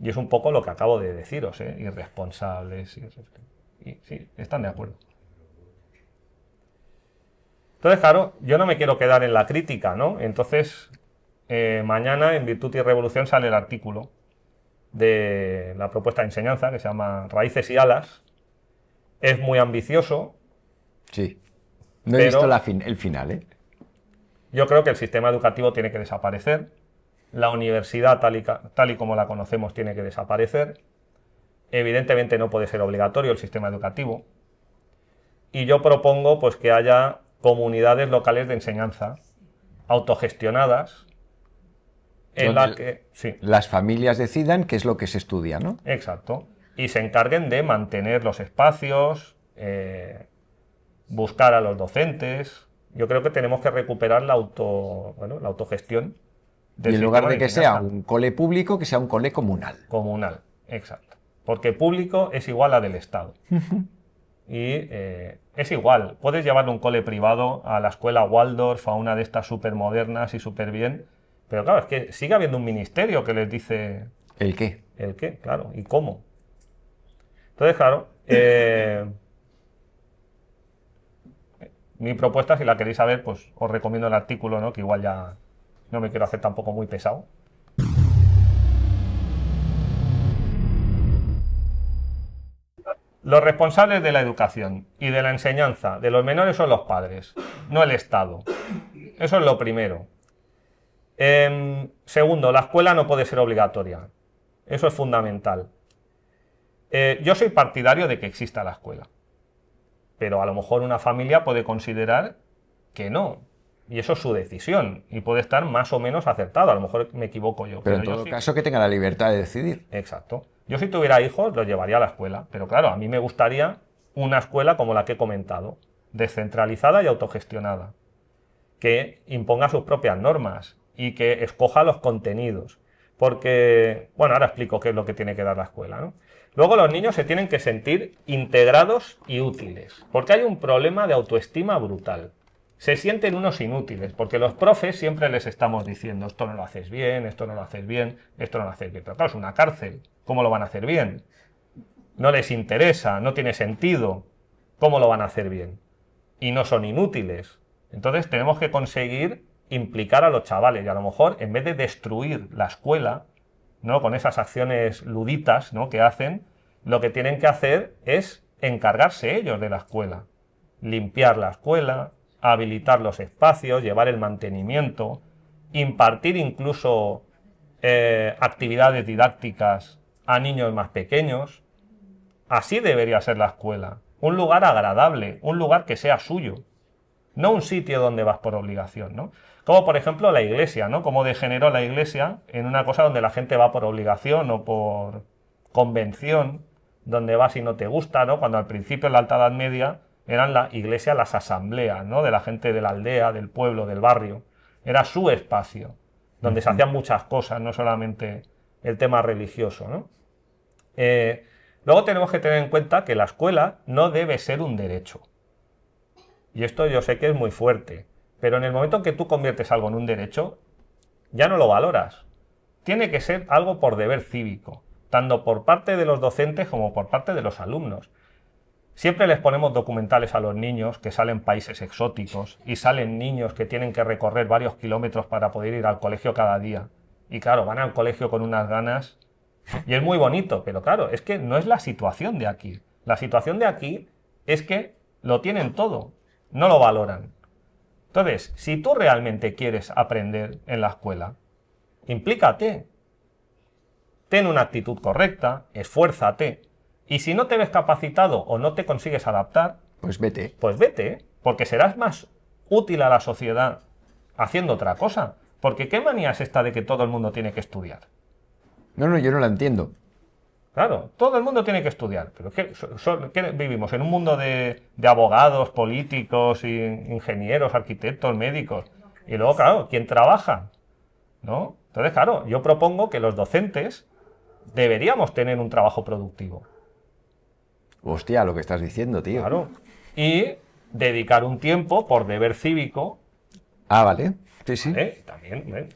Y es un poco lo que acabo de deciros, ¿eh? irresponsables. Y, sí, están de acuerdo. Entonces, claro, yo no me quiero quedar en la crítica, ¿no? Entonces, eh, mañana en Virtud y Revolución sale el artículo de la propuesta de enseñanza que se llama Raíces y Alas. Es muy ambicioso. Sí. No he visto el final, ¿eh? Yo creo que el sistema educativo tiene que desaparecer la universidad tal y, como la conocemos tiene que desaparecer. Evidentemente no puede ser obligatorio el sistema educativo. Y yo propongo pues, que haya comunidades locales de enseñanza autogestionadas en las que las familias decidan qué es lo que se estudia, ¿no? Exacto. Y se encarguen de mantener los espacios, eh, buscar a los docentes. Yo creo que tenemos que recuperar la autogestión y en lugar de que sea un cole público, que sea un cole comunal. Comunal, exacto. Porque público es igual a del Estado. y eh, es igual, puedes llevar un cole privado a la escuela Waldorf, a una de estas súper modernas y súper bien, pero claro, es que sigue habiendo un ministerio que les dice... ¿El qué? El qué, claro, y cómo. Entonces, claro, eh, mi propuesta, si la queréis saber, pues os recomiendo el artículo, ¿no? que igual ya no me quiero hacer tampoco muy pesado. Los responsables de la educación y de la enseñanza de los menores son los padres, no el Estado. Eso es lo primero. Em, segundo, la escuela no puede ser obligatoria. Eso es fundamental. Eh, yo soy partidario de que exista la escuela, pero a lo mejor una familia puede considerar que no, y eso es su decisión y puede estar más o menos acertado. A lo mejor me equivoco yo. Pero, en todo caso que tenga la libertad de decidir. Exacto. Yo si tuviera hijos los llevaría a la escuela, pero claro, a mí me gustaría una escuela como la que he comentado, descentralizada y autogestionada, que imponga sus propias normas y que escoja los contenidos. Porque, bueno, ahora explico qué es lo que tiene que dar la escuela. Luego los niños se tienen que sentir integrados y útiles, porque hay un problema de autoestima brutal se sienten unos inútiles, porque los profes siempre les estamos diciendo, esto no lo haces bien, esto no lo haces bien, esto no lo haces bien. Pero claro, es una cárcel, ¿cómo lo van a hacer bien? No les interesa, no tiene sentido, ¿cómo lo van a hacer bien? Y no son inútiles. Entonces tenemos que conseguir implicar a los chavales y a lo mejor en vez de destruir la escuela, ¿no? Con esas acciones luditas, ¿no? Que hacen, lo que tienen que hacer es encargarse ellos de la escuela. Limpiar la escuela, habilitar los espacios, llevar el mantenimiento, impartir incluso eh, actividades didácticas a niños más pequeños. Así debería ser la escuela. Un lugar agradable, un lugar que sea suyo. No un sitio donde vas por obligación, ¿no? Como por ejemplo la iglesia, ¿no? Como degeneró la iglesia en una cosa donde la gente va por obligación o por convención, donde vas y no te gusta, ¿no? Cuando al principio en la Alta Edad Media eran la iglesia, las asambleas, ¿no? De la gente de la aldea, del pueblo, del barrio. Era su espacio, donde se hacían muchas cosas, no solamente el tema religioso, ¿no? Eh, luego tenemos que tener en cuenta que la escuela no debe ser un derecho. Y esto yo sé que es muy fuerte, pero en el momento en que tú conviertes algo en un derecho, ya no lo valoras. Tiene que ser algo por deber cívico, tanto por parte de los docentes como por parte de los alumnos. Siempre les ponemos documentales a los niños que salen países exóticos y salen niños que tienen que recorrer varios kilómetros para poder ir al colegio cada día. Y claro, van al colegio con unas ganas y es muy bonito, pero claro, es que no es la situación de aquí. La situación de aquí es que lo tienen todo, no lo valoran. Entonces, si tú realmente quieres aprender en la escuela, implícate. Ten una actitud correcta, esfuérzate, y si no te ves capacitado o no te consigues adaptar, pues vete. Pues vete, ¿eh? porque serás más útil a la sociedad haciendo otra cosa. Porque ¿qué manía es esta de que todo el mundo tiene que estudiar? No, no, yo no la entiendo. Claro, todo el mundo tiene que estudiar. Pero ¿qué, vivimos? En un mundo de, abogados, políticos, ingenieros, arquitectos, médicos. Y luego, claro, ¿quién trabaja? ¿No? Entonces, claro, yo propongo que los docentes deberíamos tener un trabajo productivo. Hostia, lo que estás diciendo, tío. Claro. Y dedicar un tiempo por deber cívico. Ah, vale. Sí, sí. También,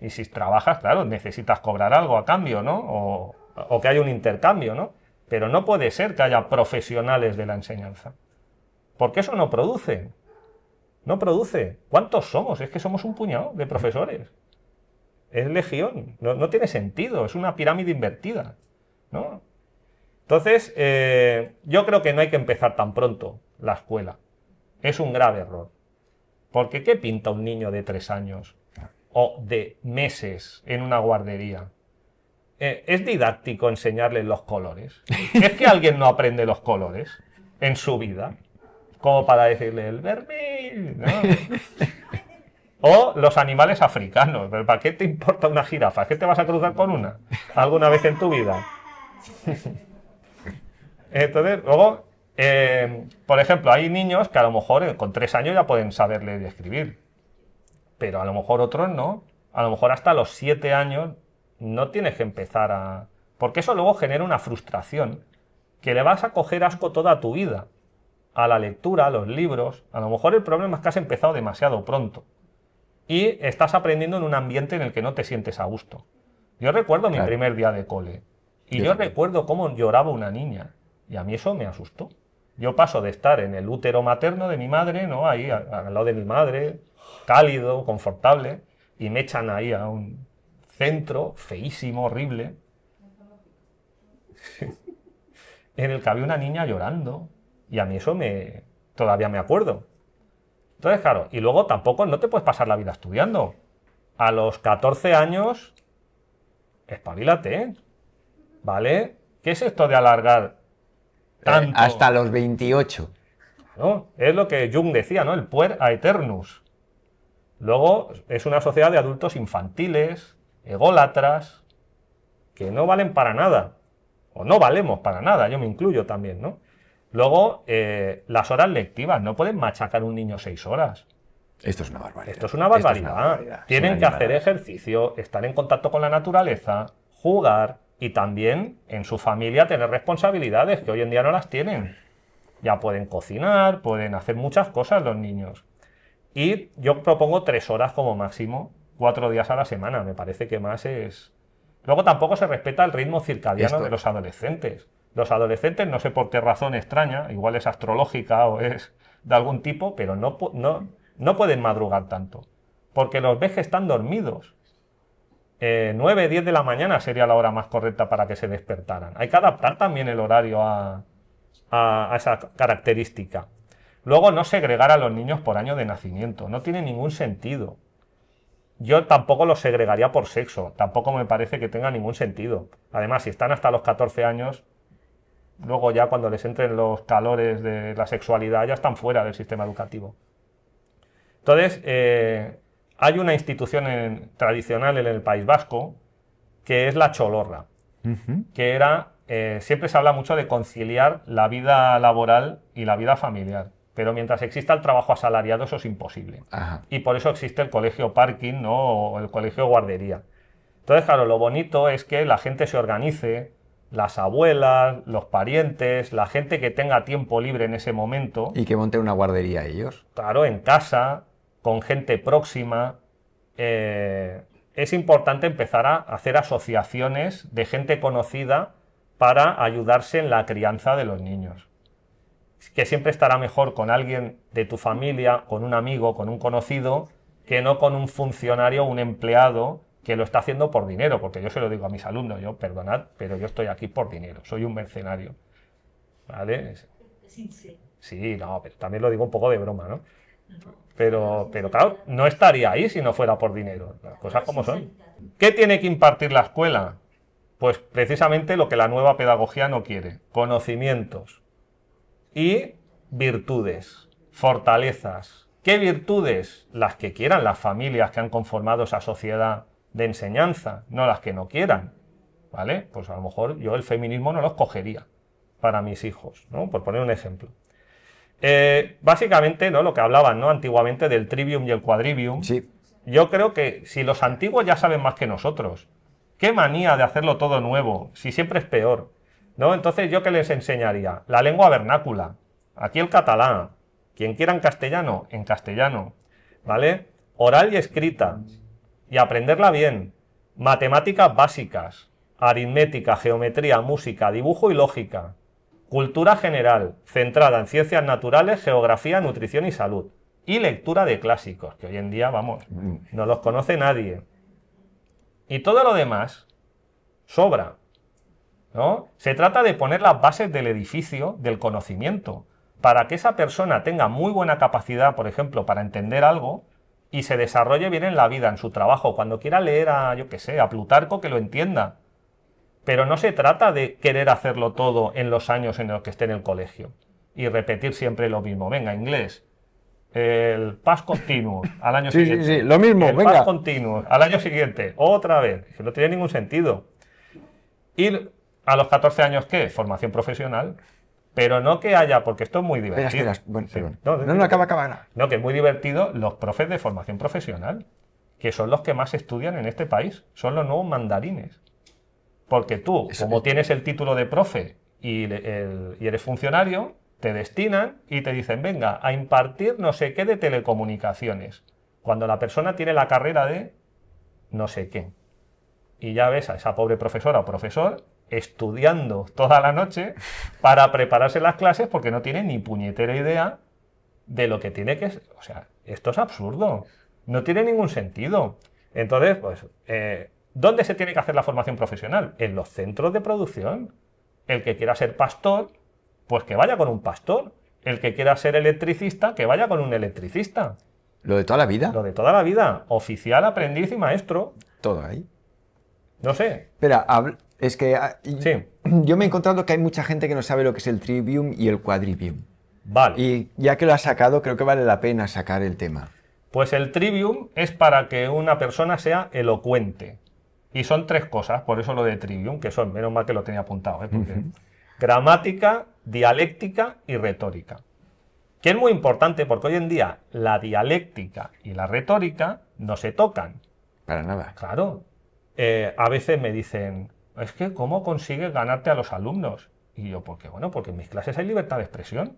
Y si trabajas, claro, necesitas cobrar algo a cambio, ¿no? O, que haya un intercambio, ¿no? Pero no puede ser que haya profesionales de la enseñanza. Porque eso no produce. No produce. ¿Cuántos somos? Es que somos un puñado de profesores. Es legión. No, no tiene sentido. Es una pirámide invertida. ¿no? Entonces, eh, yo creo que no hay que empezar tan pronto la escuela. Es un grave error. Porque ¿qué pinta un niño de tres años o de meses en una guardería? Eh, es didáctico enseñarle los colores. Es que alguien no aprende los colores en su vida, como para decirle el vermil. O los animales africanos. ¿Para qué te importa una jirafa? que te vas a cruzar con una alguna vez en tu vida? Entonces, luego, eh, por ejemplo, hay niños que a lo mejor eh, con tres años ya pueden saber leer y escribir, pero a lo mejor otros no. A lo mejor hasta los siete años no tienes que empezar a... Porque eso luego genera una frustración, que le vas a coger asco toda tu vida a la lectura, a los libros. A lo mejor el problema es que has empezado demasiado pronto y estás aprendiendo en un ambiente en el que no te sientes a gusto. Yo recuerdo mi primer día de cole y yo recuerdo cómo lloraba una niña y a mí eso me asustó. Yo paso de estar en el útero materno de mi madre, ¿no? Ahí al lado de mi madre, cálido, confortable, y me echan ahí a un centro feísimo, horrible, <laughs> en el que había una niña llorando. Y a mí eso me todavía me acuerdo. Entonces, claro, y luego tampoco no te puedes pasar la vida estudiando. A los 14 años, espabilate, ¿vale? ¿Qué es esto de alargar hasta los 28. ¿No? Es lo que Jung decía, ¿no? El puer a eternus. Luego es una sociedad de adultos infantiles, ególatras, que no valen para nada. O no valemos para nada, yo me incluyo también, ¿no? Luego, eh, las horas lectivas, no pueden machacar un niño seis horas. Esto es una barbaridad. Esto es una barbaridad. Tienen que hacer ejercicio, estar en contacto con la naturaleza, jugar, y también en su familia tener responsabilidades que hoy en día no las tienen. Ya pueden cocinar, pueden hacer muchas cosas los niños. Y yo propongo tres horas como máximo, cuatro días a la semana. Me parece que más es... Luego tampoco se respeta el ritmo circadiano de los adolescentes. Los adolescentes, no sé por qué razón extraña, igual es astrológica o es de algún tipo, pero no, no, no pueden madrugar tanto. Porque los ves que están dormidos. 9, eh, 10 de la mañana sería la hora más correcta para que se despertaran. Hay que adaptar también el horario a, esa característica. Luego, no segregar a los niños por año de nacimiento. No tiene ningún sentido. Yo tampoco los segregaría por sexo. Tampoco me parece que tenga ningún sentido. Además, si están hasta los 14 años, luego ya cuando les entren los calores de la sexualidad, ya están fuera del sistema educativo. Entonces, eh, hay una institución tradicional en el País Vasco que es la cholorra, que era, eh, siempre se habla mucho de conciliar la vida laboral y la vida familiar, pero mientras exista el trabajo asalariado eso es imposible. Y por eso existe el colegio parking ¿no? o el colegio guardería. Entonces, claro, lo bonito es que la gente se organice, las abuelas, los parientes, la gente que tenga tiempo libre en ese momento. Y que monte una guardería ellos. Claro, en casa, con gente próxima, eh, es importante empezar a hacer asociaciones de gente conocida para ayudarse en la crianza de los niños. Que siempre estará mejor con alguien de tu familia, con un amigo, con un conocido, que no con un funcionario, un empleado que lo está haciendo por dinero, porque yo se lo digo a mis alumnos, yo, perdonad, pero yo estoy aquí por dinero, soy un mercenario. ¿Vale? Sí, Sí, no, pero también lo digo un poco de broma, ¿no? Pero, pero claro, no estaría ahí si no fuera por dinero. Las cosas como son. ¿Qué tiene que impartir la escuela? Pues precisamente lo que la nueva pedagogía no quiere. Conocimientos y virtudes, fortalezas. ¿Qué virtudes? Las que quieran las familias que han conformado esa sociedad de enseñanza, no las que no quieran. ¿Vale? Pues a lo mejor yo el feminismo no lo cogería para mis hijos, ¿no? Por poner un ejemplo. Eh, básicamente, ¿no? Lo que hablaban, ¿no? Antiguamente del trivium y el quadrivium. Yo creo que si los antiguos ya saben más que nosotros, qué manía de hacerlo todo nuevo, si siempre es peor. ¿No? Entonces, ¿yo qué les enseñaría? La lengua vernácula. Aquí el catalán. Quien quiera en castellano, en castellano. ¿Vale? Oral y escrita. Y aprenderla bien. Matemáticas básicas. Aritmética, geometría, música, dibujo y lógica. Cultura general, centrada en ciencias naturales, geografía, nutrición y salud. Y lectura de clásicos, que hoy en día, vamos, mm. no los conoce nadie. Y todo lo demás sobra. ¿no? Se trata de poner las bases del edificio del conocimiento, para que esa persona tenga muy buena capacidad, por ejemplo, para entender algo y se desarrolle bien en la vida, en su trabajo, cuando quiera leer a, yo qué sé, a Plutarco, que lo entienda. Pero no se trata de querer hacerlo todo en los años en los que esté en el colegio y repetir siempre lo mismo. Venga, inglés, el pas continuo al año siguiente. Sí, sí, lo mismo, el Pas continuo al año siguiente, otra vez. no tiene ningún sentido. Ir a los 14 años, ¿qué? Formación profesional. Pero no que haya, porque esto es muy divertido. no, no, acaba, acaba. nada. no, que es muy divertido los profes de formación profesional, que son los que más estudian en este país. Son los nuevos mandarines. Porque tú, como tienes el título de profe y, eres funcionario, te destinan y te dicen, venga, a impartir no sé qué de telecomunicaciones. Cuando la persona tiene la carrera de no sé qué. Y ya ves a esa pobre profesora o profesor estudiando toda la noche <laughs> para prepararse las clases porque no tiene ni puñetera idea de lo que tiene que ser. O sea, esto es absurdo. No tiene ningún sentido. Entonces, pues, eh, ¿Dónde se tiene que hacer la formación profesional? En los centros de producción. El que quiera ser pastor, pues que vaya con un pastor. El que quiera ser electricista, que vaya con un electricista. ¿Lo de toda la vida? Lo de toda la vida. Oficial, aprendiz y maestro. Todo ahí. No sé. Espera, es que ah, sí. <clears throat> yo me he encontrado que hay mucha gente que no sabe lo que es el trivium y el quadrivium. Vale. Y ya que lo has sacado, creo que vale la pena sacar el tema. Pues el trivium es para que una persona sea elocuente. Y son tres cosas, por eso lo de trivium, que son, menos mal que lo tenía apuntado, ¿eh? gramática, dialéctica y retórica. Que es muy importante porque hoy en día la dialéctica y la retórica no se tocan. Para nada. Claro. Eh, a veces me dicen, es que ¿cómo consigues ganarte a los alumnos? Y yo, ¿por qué? Bueno, porque en mis clases hay libertad de expresión.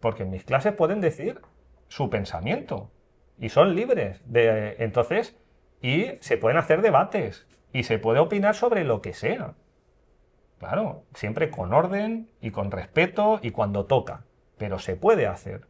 Porque en mis clases pueden decir su pensamiento. Y son libres. De, entonces, y se pueden hacer debates y se puede opinar sobre lo que sea. Claro, siempre con orden y con respeto y cuando toca, pero se puede hacer.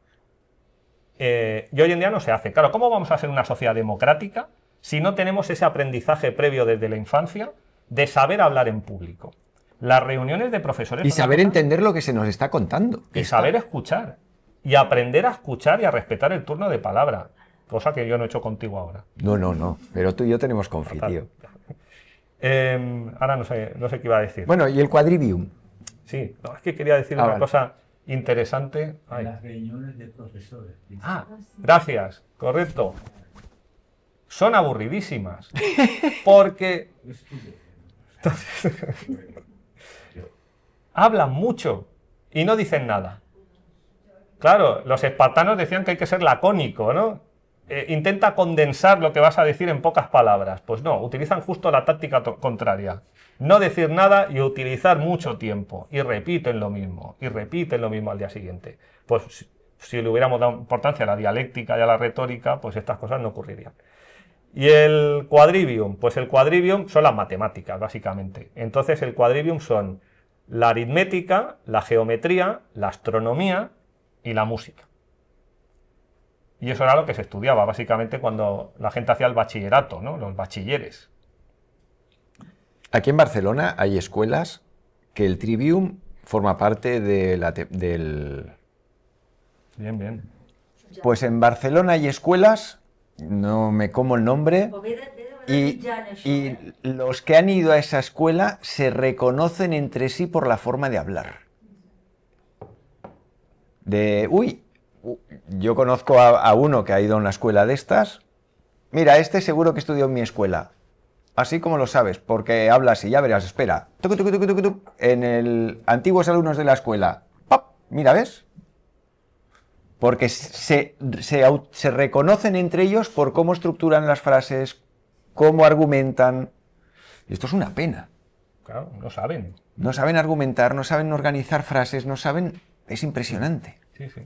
Eh, y hoy en día no se hace. Claro, ¿cómo vamos a ser una sociedad democrática si no tenemos ese aprendizaje previo desde la infancia de saber hablar en público? Las reuniones de profesores... Y saber entender lo que se nos está contando. Y saber escuchar. Y aprender a escuchar y a respetar el turno de palabra cosa que yo no he hecho contigo ahora. No, no, no, pero tú y yo tenemos conflicto. Em, ahora no sé, no sé qué iba a decir. Bueno, ¿y el quadrivium? Sí, no, es que quería decir ah, una cosa interesante. Las reuniones de profesores. Ah, gracias, correcto. Son aburridísimas, <laughs> porque... <laughs> hablan mucho y no dicen nada. Claro, los espartanos decían que hay que ser lacónico, ¿no? Eh, intenta condensar lo que vas a decir en pocas palabras. Pues no, utilizan justo la táctica contraria. No decir nada y utilizar mucho tiempo. Y repiten lo mismo, y repiten lo mismo al día siguiente. Pues si, le hubiéramos dado importancia a la dialéctica y a la retórica, pues estas cosas no ocurrirían. ¿Y el quadrivium? Pues el quadrivium son las matemáticas, básicamente. Entonces el quadrivium son la aritmética, la geometría, la astronomía y la música. Y eso era lo que se estudiaba, básicamente, cuando la gente hacía el bachillerato, ¿no? los bachilleres. Aquí en Barcelona hay escuelas que el Trivium forma parte de la del... Bien, bien. Pues en Barcelona hay escuelas, no me como el nombre, pues y, y ¿eh? los que han ido a esa escuela se reconocen entre sí por la forma de hablar. De, uy, yo conozco a, uno que ha ido a una escuela de estas. Mira, este seguro que estudió en mi escuela. Así como lo sabes, porque hablas y ya verás, espera. en el antiguos alumnos de la escuela. Mira, ¿ves? Porque se, se, se reconocen entre ellos por cómo estructuran las frases, cómo argumentan. Y esto es una pena. Claro, no saben. No saben argumentar, no saben organizar frases, no saben... Es impresionante. Sí, sí.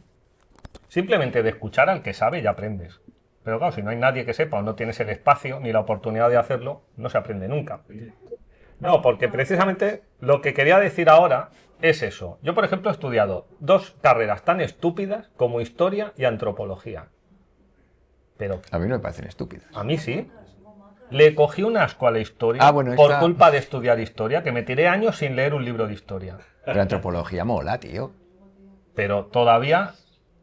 Simplemente de escuchar al que sabe y aprendes. Pero claro, si no hay nadie que sepa o no tienes el espacio ni la oportunidad de hacerlo, no se aprende nunca. No, porque precisamente lo que quería decir ahora es eso. Yo, por ejemplo, he estudiado dos carreras tan estúpidas como historia y antropología. Pero a mí no me parecen estúpidas. A mí sí. Le cogí un asco a la historia ah, por culpa de estudiar historia, que me tiré años sin leer un libro de historia. Pero antropología mola, tío. Pero todavía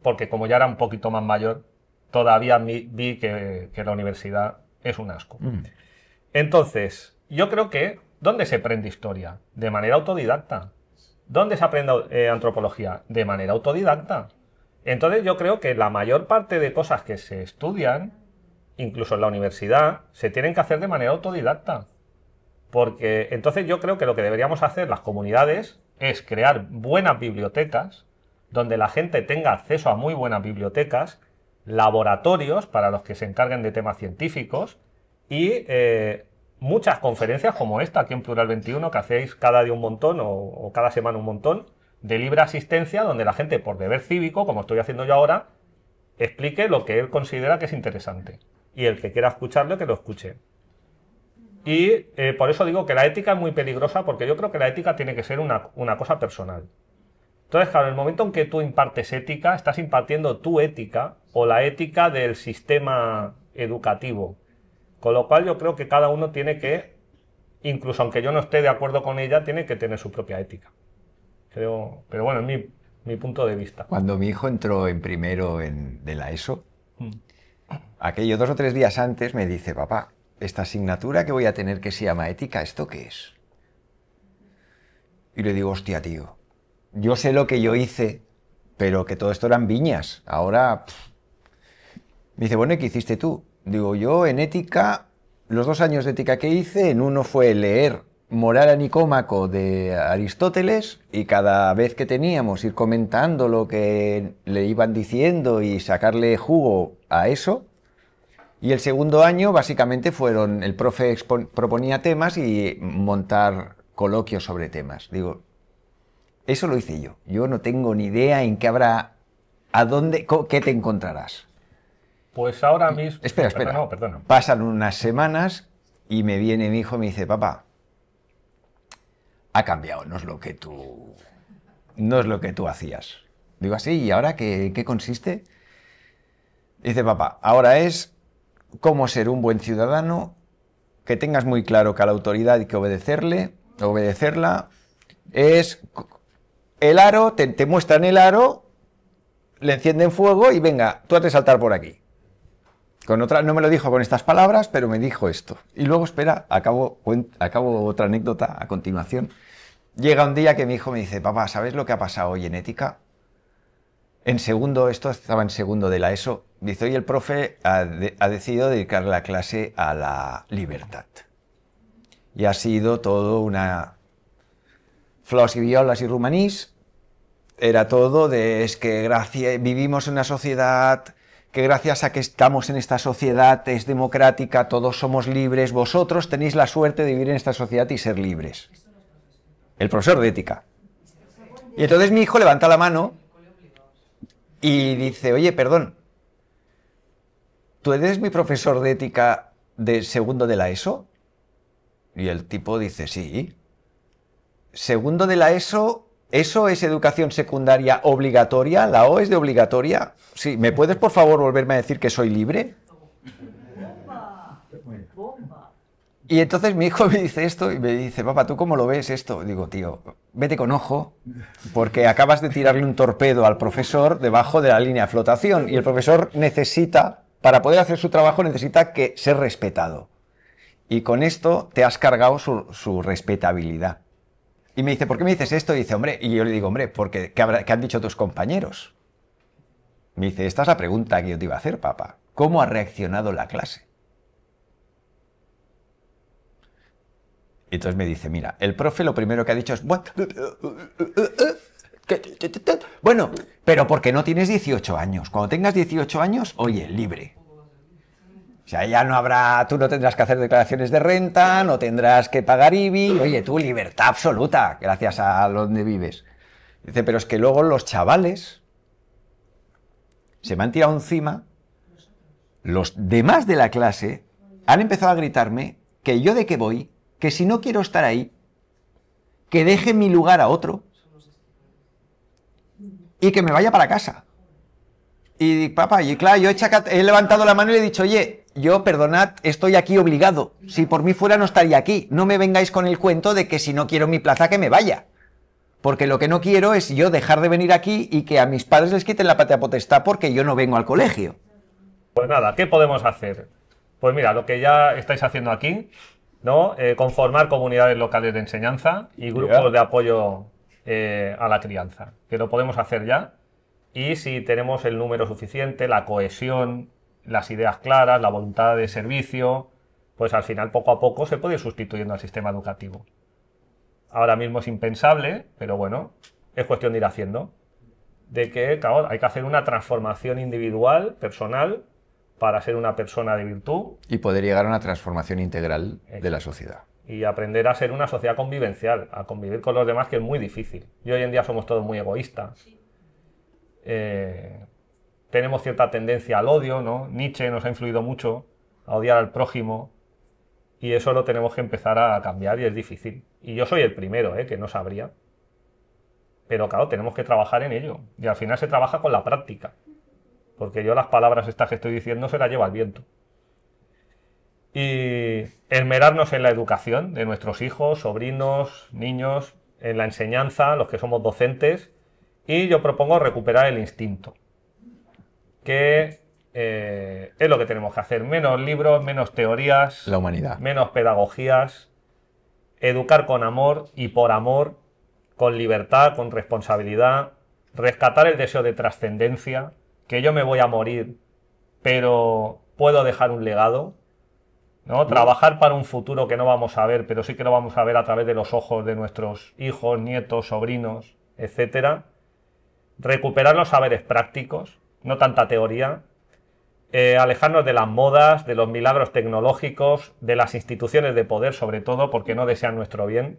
porque como ya era un poquito más mayor, todavía vi que, la universidad es un asco. Mm. Entonces, yo creo que, ¿dónde se aprende historia? De manera autodidacta. ¿Dónde se aprende eh, antropología? De manera autodidacta. Entonces yo creo que la mayor parte de cosas que se estudian, incluso en la universidad, se tienen que hacer de manera autodidacta. Porque entonces yo creo que lo que deberíamos hacer las comunidades es crear buenas bibliotecas donde la gente tenga acceso a muy buenas bibliotecas, laboratorios para los que se encarguen de temas científicos y eh, muchas conferencias como esta aquí en Plural 21 que hacéis cada día un montón o, cada semana un montón de libre asistencia donde la gente por deber cívico, como estoy haciendo yo ahora, explique lo que él considera que es interesante y el que quiera escucharlo que lo escuche. Y eh, por eso digo que la ética es muy peligrosa porque yo creo que la ética tiene que ser una, una cosa personal. Entonces, claro, en el momento en que tú impartes ética, estás impartiendo tu ética o la ética del sistema educativo. Con lo cual yo creo que cada uno tiene que, incluso aunque yo no esté de acuerdo con ella, tiene que tener su propia ética. Creo, pero bueno, es mi, punto de vista. Cuando mi hijo entró en primero en, de la ESO, mm. aquello aquellos dos o tres días antes me dice, papá, esta asignatura que voy a tener que se llama ética, ¿esto qué es? Y le digo, hostia, tío, yo sé lo que yo hice, pero que todo esto eran viñas. Ahora, me dice, bueno, ¿y qué hiciste tú? Digo, yo en ética, los dos años de ética que hice, en uno fue leer Moral a Nicómaco de Aristóteles y cada vez que teníamos ir comentando lo que le iban diciendo y sacarle jugo a eso. Y el segundo año básicamente fueron, el profe proponía temas y montar coloquios sobre temas. Digo, eso lo hice yo. Yo no tengo ni idea en qué habrá, a dónde, qué te encontrarás. Pues ahora mismo. Espera, espera. no, Pasan unas semanas y me viene mi hijo y me dice, papá, ha cambiado, no es lo que tú, no es lo que tú hacías. Digo así, ¿Ah, ¿y ahora qué, qué consiste? Dice papá, ahora es cómo ser un buen ciudadano, que tengas muy claro que a la autoridad hay que obedecerle, obedecerla, es el aro, te, muestran el aro, le encienden fuego y venga, tú has de saltar por aquí. Con otra, no me lo dijo con estas palabras, pero me dijo esto. Y luego, espera, acabo, otra anécdota a continuación. Llega un día que mi hijo me dice, papá, ¿sabes lo que ha pasado hoy en ética? En segundo, esto estaba en segundo de la ESO, dice, hoy el profe ha decidido dedicar la clase a la libertad. Y ha sido todo una flores y violas y rumanís, era todo de es que vivimos en una sociedad que gracias a que estamos en esta sociedad es democrática, todos somos libres, vosotros tenéis la suerte de vivir en esta sociedad y ser libres. El profesor de ética. Y entonces mi hijo levanta la mano y dice, oye, perdón, ¿tú eres mi profesor de ética de segundo de la ESO? Y el tipo dice, sí segundo de la ESO, ¿eso es educación secundaria obligatoria? ¿La O es de obligatoria? Sí, ¿me puedes por favor volverme a decir que soy libre? Y entonces mi hijo <laughs> me dice esto y me dice, papá, ¿tú cómo lo ves esto? Digo, tío, vete con ojo, porque acabas de tirarle un torpedo al profesor debajo de la línea de flotación y el profesor necesita, para poder hacer su trabajo, necesita que ser respetado. Y con esto te has cargado su respetabilidad. Y me dice, ¿por qué me dices esto? Y dice, hombre, y yo le digo, hombre, porque ¿qué, qué han dicho tus compañeros? Me dice, esta es la pregunta que yo te iba a hacer, papá. ¿Cómo ha reaccionado la clase? Y entonces me dice, mira, el profe lo primero que ha dicho es, bueno, pero porque no tienes 18 años. Cuando tengas 18 años, oye, libre. O sea, ya no habrá, tú no tendrás que hacer declaraciones de renta, no tendrás que pagar IBI, oye, tú libertad absoluta gracias a donde vives. Dice, pero es que luego los chavales se me han tirado encima, los demás de la clase han empezado a gritarme que yo de qué voy, que si no quiero estar ahí, que deje mi lugar a otro y que me vaya para casa. Y papá, y claro, yo he, he levantado la mano y le he dicho, oye, yo, perdonad, estoy aquí obligado. Si por mí fuera, no estaría aquí. No me vengáis con el cuento de que si no quiero mi plaza, que me vaya. Porque lo que no quiero es yo dejar de venir aquí y que a mis padres les quiten la patria potestad porque yo no vengo al colegio. Pues nada, ¿qué podemos hacer? Pues mira, lo que ya estáis haciendo aquí, ¿no? Eh, conformar comunidades locales de enseñanza y grupos de apoyo eh, a la crianza, que lo podemos hacer ya. Y si tenemos el número suficiente, la cohesión, las ideas claras, la voluntad de servicio, pues al final poco a poco se puede ir sustituyendo al sistema educativo. Ahora mismo es impensable, pero bueno, es cuestión de ir haciendo. De que, hay que hacer una transformación individual, personal, para ser una persona de virtud. Y poder llegar a una transformación integral de la sociedad. Y aprender a ser una sociedad convivencial, a convivir con los demás, que es muy difícil. Y hoy en día somos todos muy egoístas. Eh, tenemos cierta tendencia al odio, ¿no? Nietzsche nos ha influido mucho a odiar al prójimo y eso lo tenemos que empezar a cambiar y es difícil. Y yo soy el primero, ¿eh? Que no sabría. Pero claro, tenemos que trabajar en ello. Y al final se trabaja con la práctica. Porque yo las palabras estas que estoy diciendo se las lleva el viento. Y esmerarnos en la educación de nuestros hijos, sobrinos, niños, en la enseñanza, los que somos docentes. Y yo propongo recuperar el instinto que eh, es lo que tenemos que hacer. Menos libros, menos teorías. La humanidad. Menos pedagogías. Educar con amor y por amor, con libertad, con responsabilidad. Rescatar el deseo de trascendencia, que yo me voy a morir, pero puedo dejar un legado. ¿no? Trabajar para un futuro que no vamos a ver, pero sí que lo vamos a ver a través de los ojos de nuestros hijos, nietos, sobrinos, etcétera. Recuperar los saberes prácticos, no tanta teoría, eh, alejarnos de las modas, de los milagros tecnológicos, de las instituciones de poder sobre todo, porque no desean nuestro bien,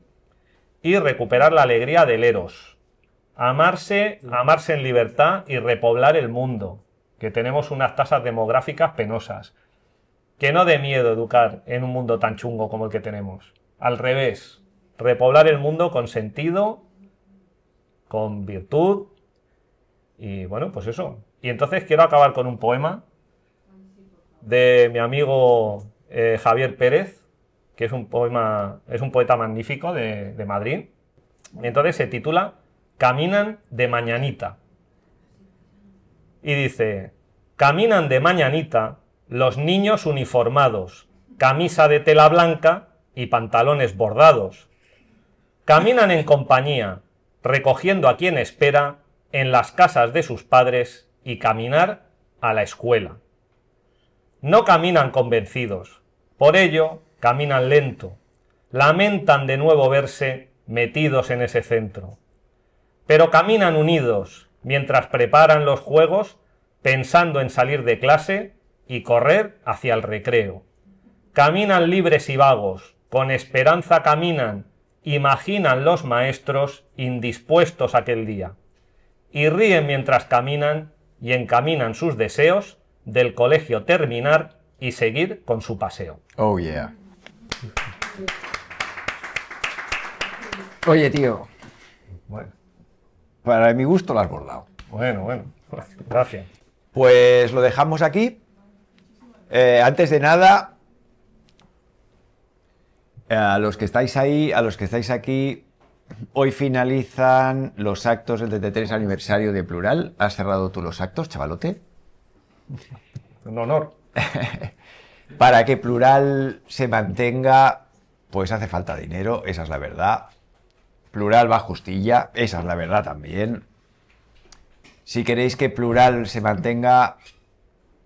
y recuperar la alegría del eros. Amarse, amarse en libertad y repoblar el mundo, que tenemos unas tasas demográficas penosas. Que no dé miedo educar en un mundo tan chungo como el que tenemos. Al revés, repoblar el mundo con sentido, con virtud, y bueno, pues eso, y entonces quiero acabar con un poema de mi amigo eh, Javier Pérez, que es un poema, es un poeta magnífico de, de Madrid. Y entonces se titula Caminan de mañanita. Y dice, caminan de mañanita los niños uniformados, camisa de tela blanca y pantalones bordados. Caminan en compañía, recogiendo a quien espera en las casas de sus padres y caminar a la escuela. No caminan convencidos, por ello caminan lento, lamentan de nuevo verse metidos en ese centro. Pero caminan unidos mientras preparan los juegos pensando en salir de clase y correr hacia el recreo. Caminan libres y vagos, con esperanza caminan, imaginan los maestros indispuestos aquel día. Y ríen mientras caminan y encaminan sus deseos del colegio terminar y seguir con su paseo. Oh, yeah. Oye, tío. Bueno. Para mi gusto lo has bordado. Bueno, bueno. Gracias. Pues lo dejamos aquí. Eh, antes de nada, a los que estáis ahí, a los que estáis aquí, Hoy finalizan los actos del 33 aniversario de Plural. ¿Has cerrado tú los actos, chavalote? Un honor. <laughs> Para que Plural se mantenga, pues hace falta dinero, esa es la verdad. Plural va justilla, esa es la verdad también. Si queréis que Plural se mantenga,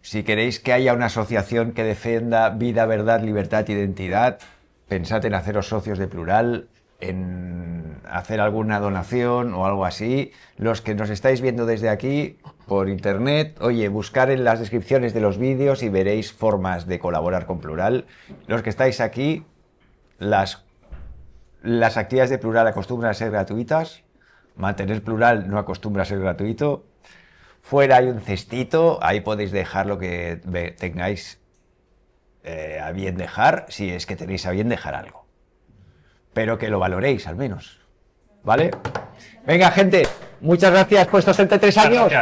si queréis que haya una asociación que defienda vida, verdad, libertad, identidad, pensad en haceros socios de Plural, en hacer alguna donación o algo así. Los que nos estáis viendo desde aquí por internet, oye, buscar en las descripciones de los vídeos y veréis formas de colaborar con Plural. Los que estáis aquí, las, las actividades de Plural acostumbran a ser gratuitas. Mantener Plural no acostumbra a ser gratuito. Fuera hay un cestito, ahí podéis dejar lo que tengáis eh, a bien dejar, si es que tenéis a bien dejar algo pero que lo valoréis al menos. ¿Vale? Venga, gente, muchas gracias por estos 33 años.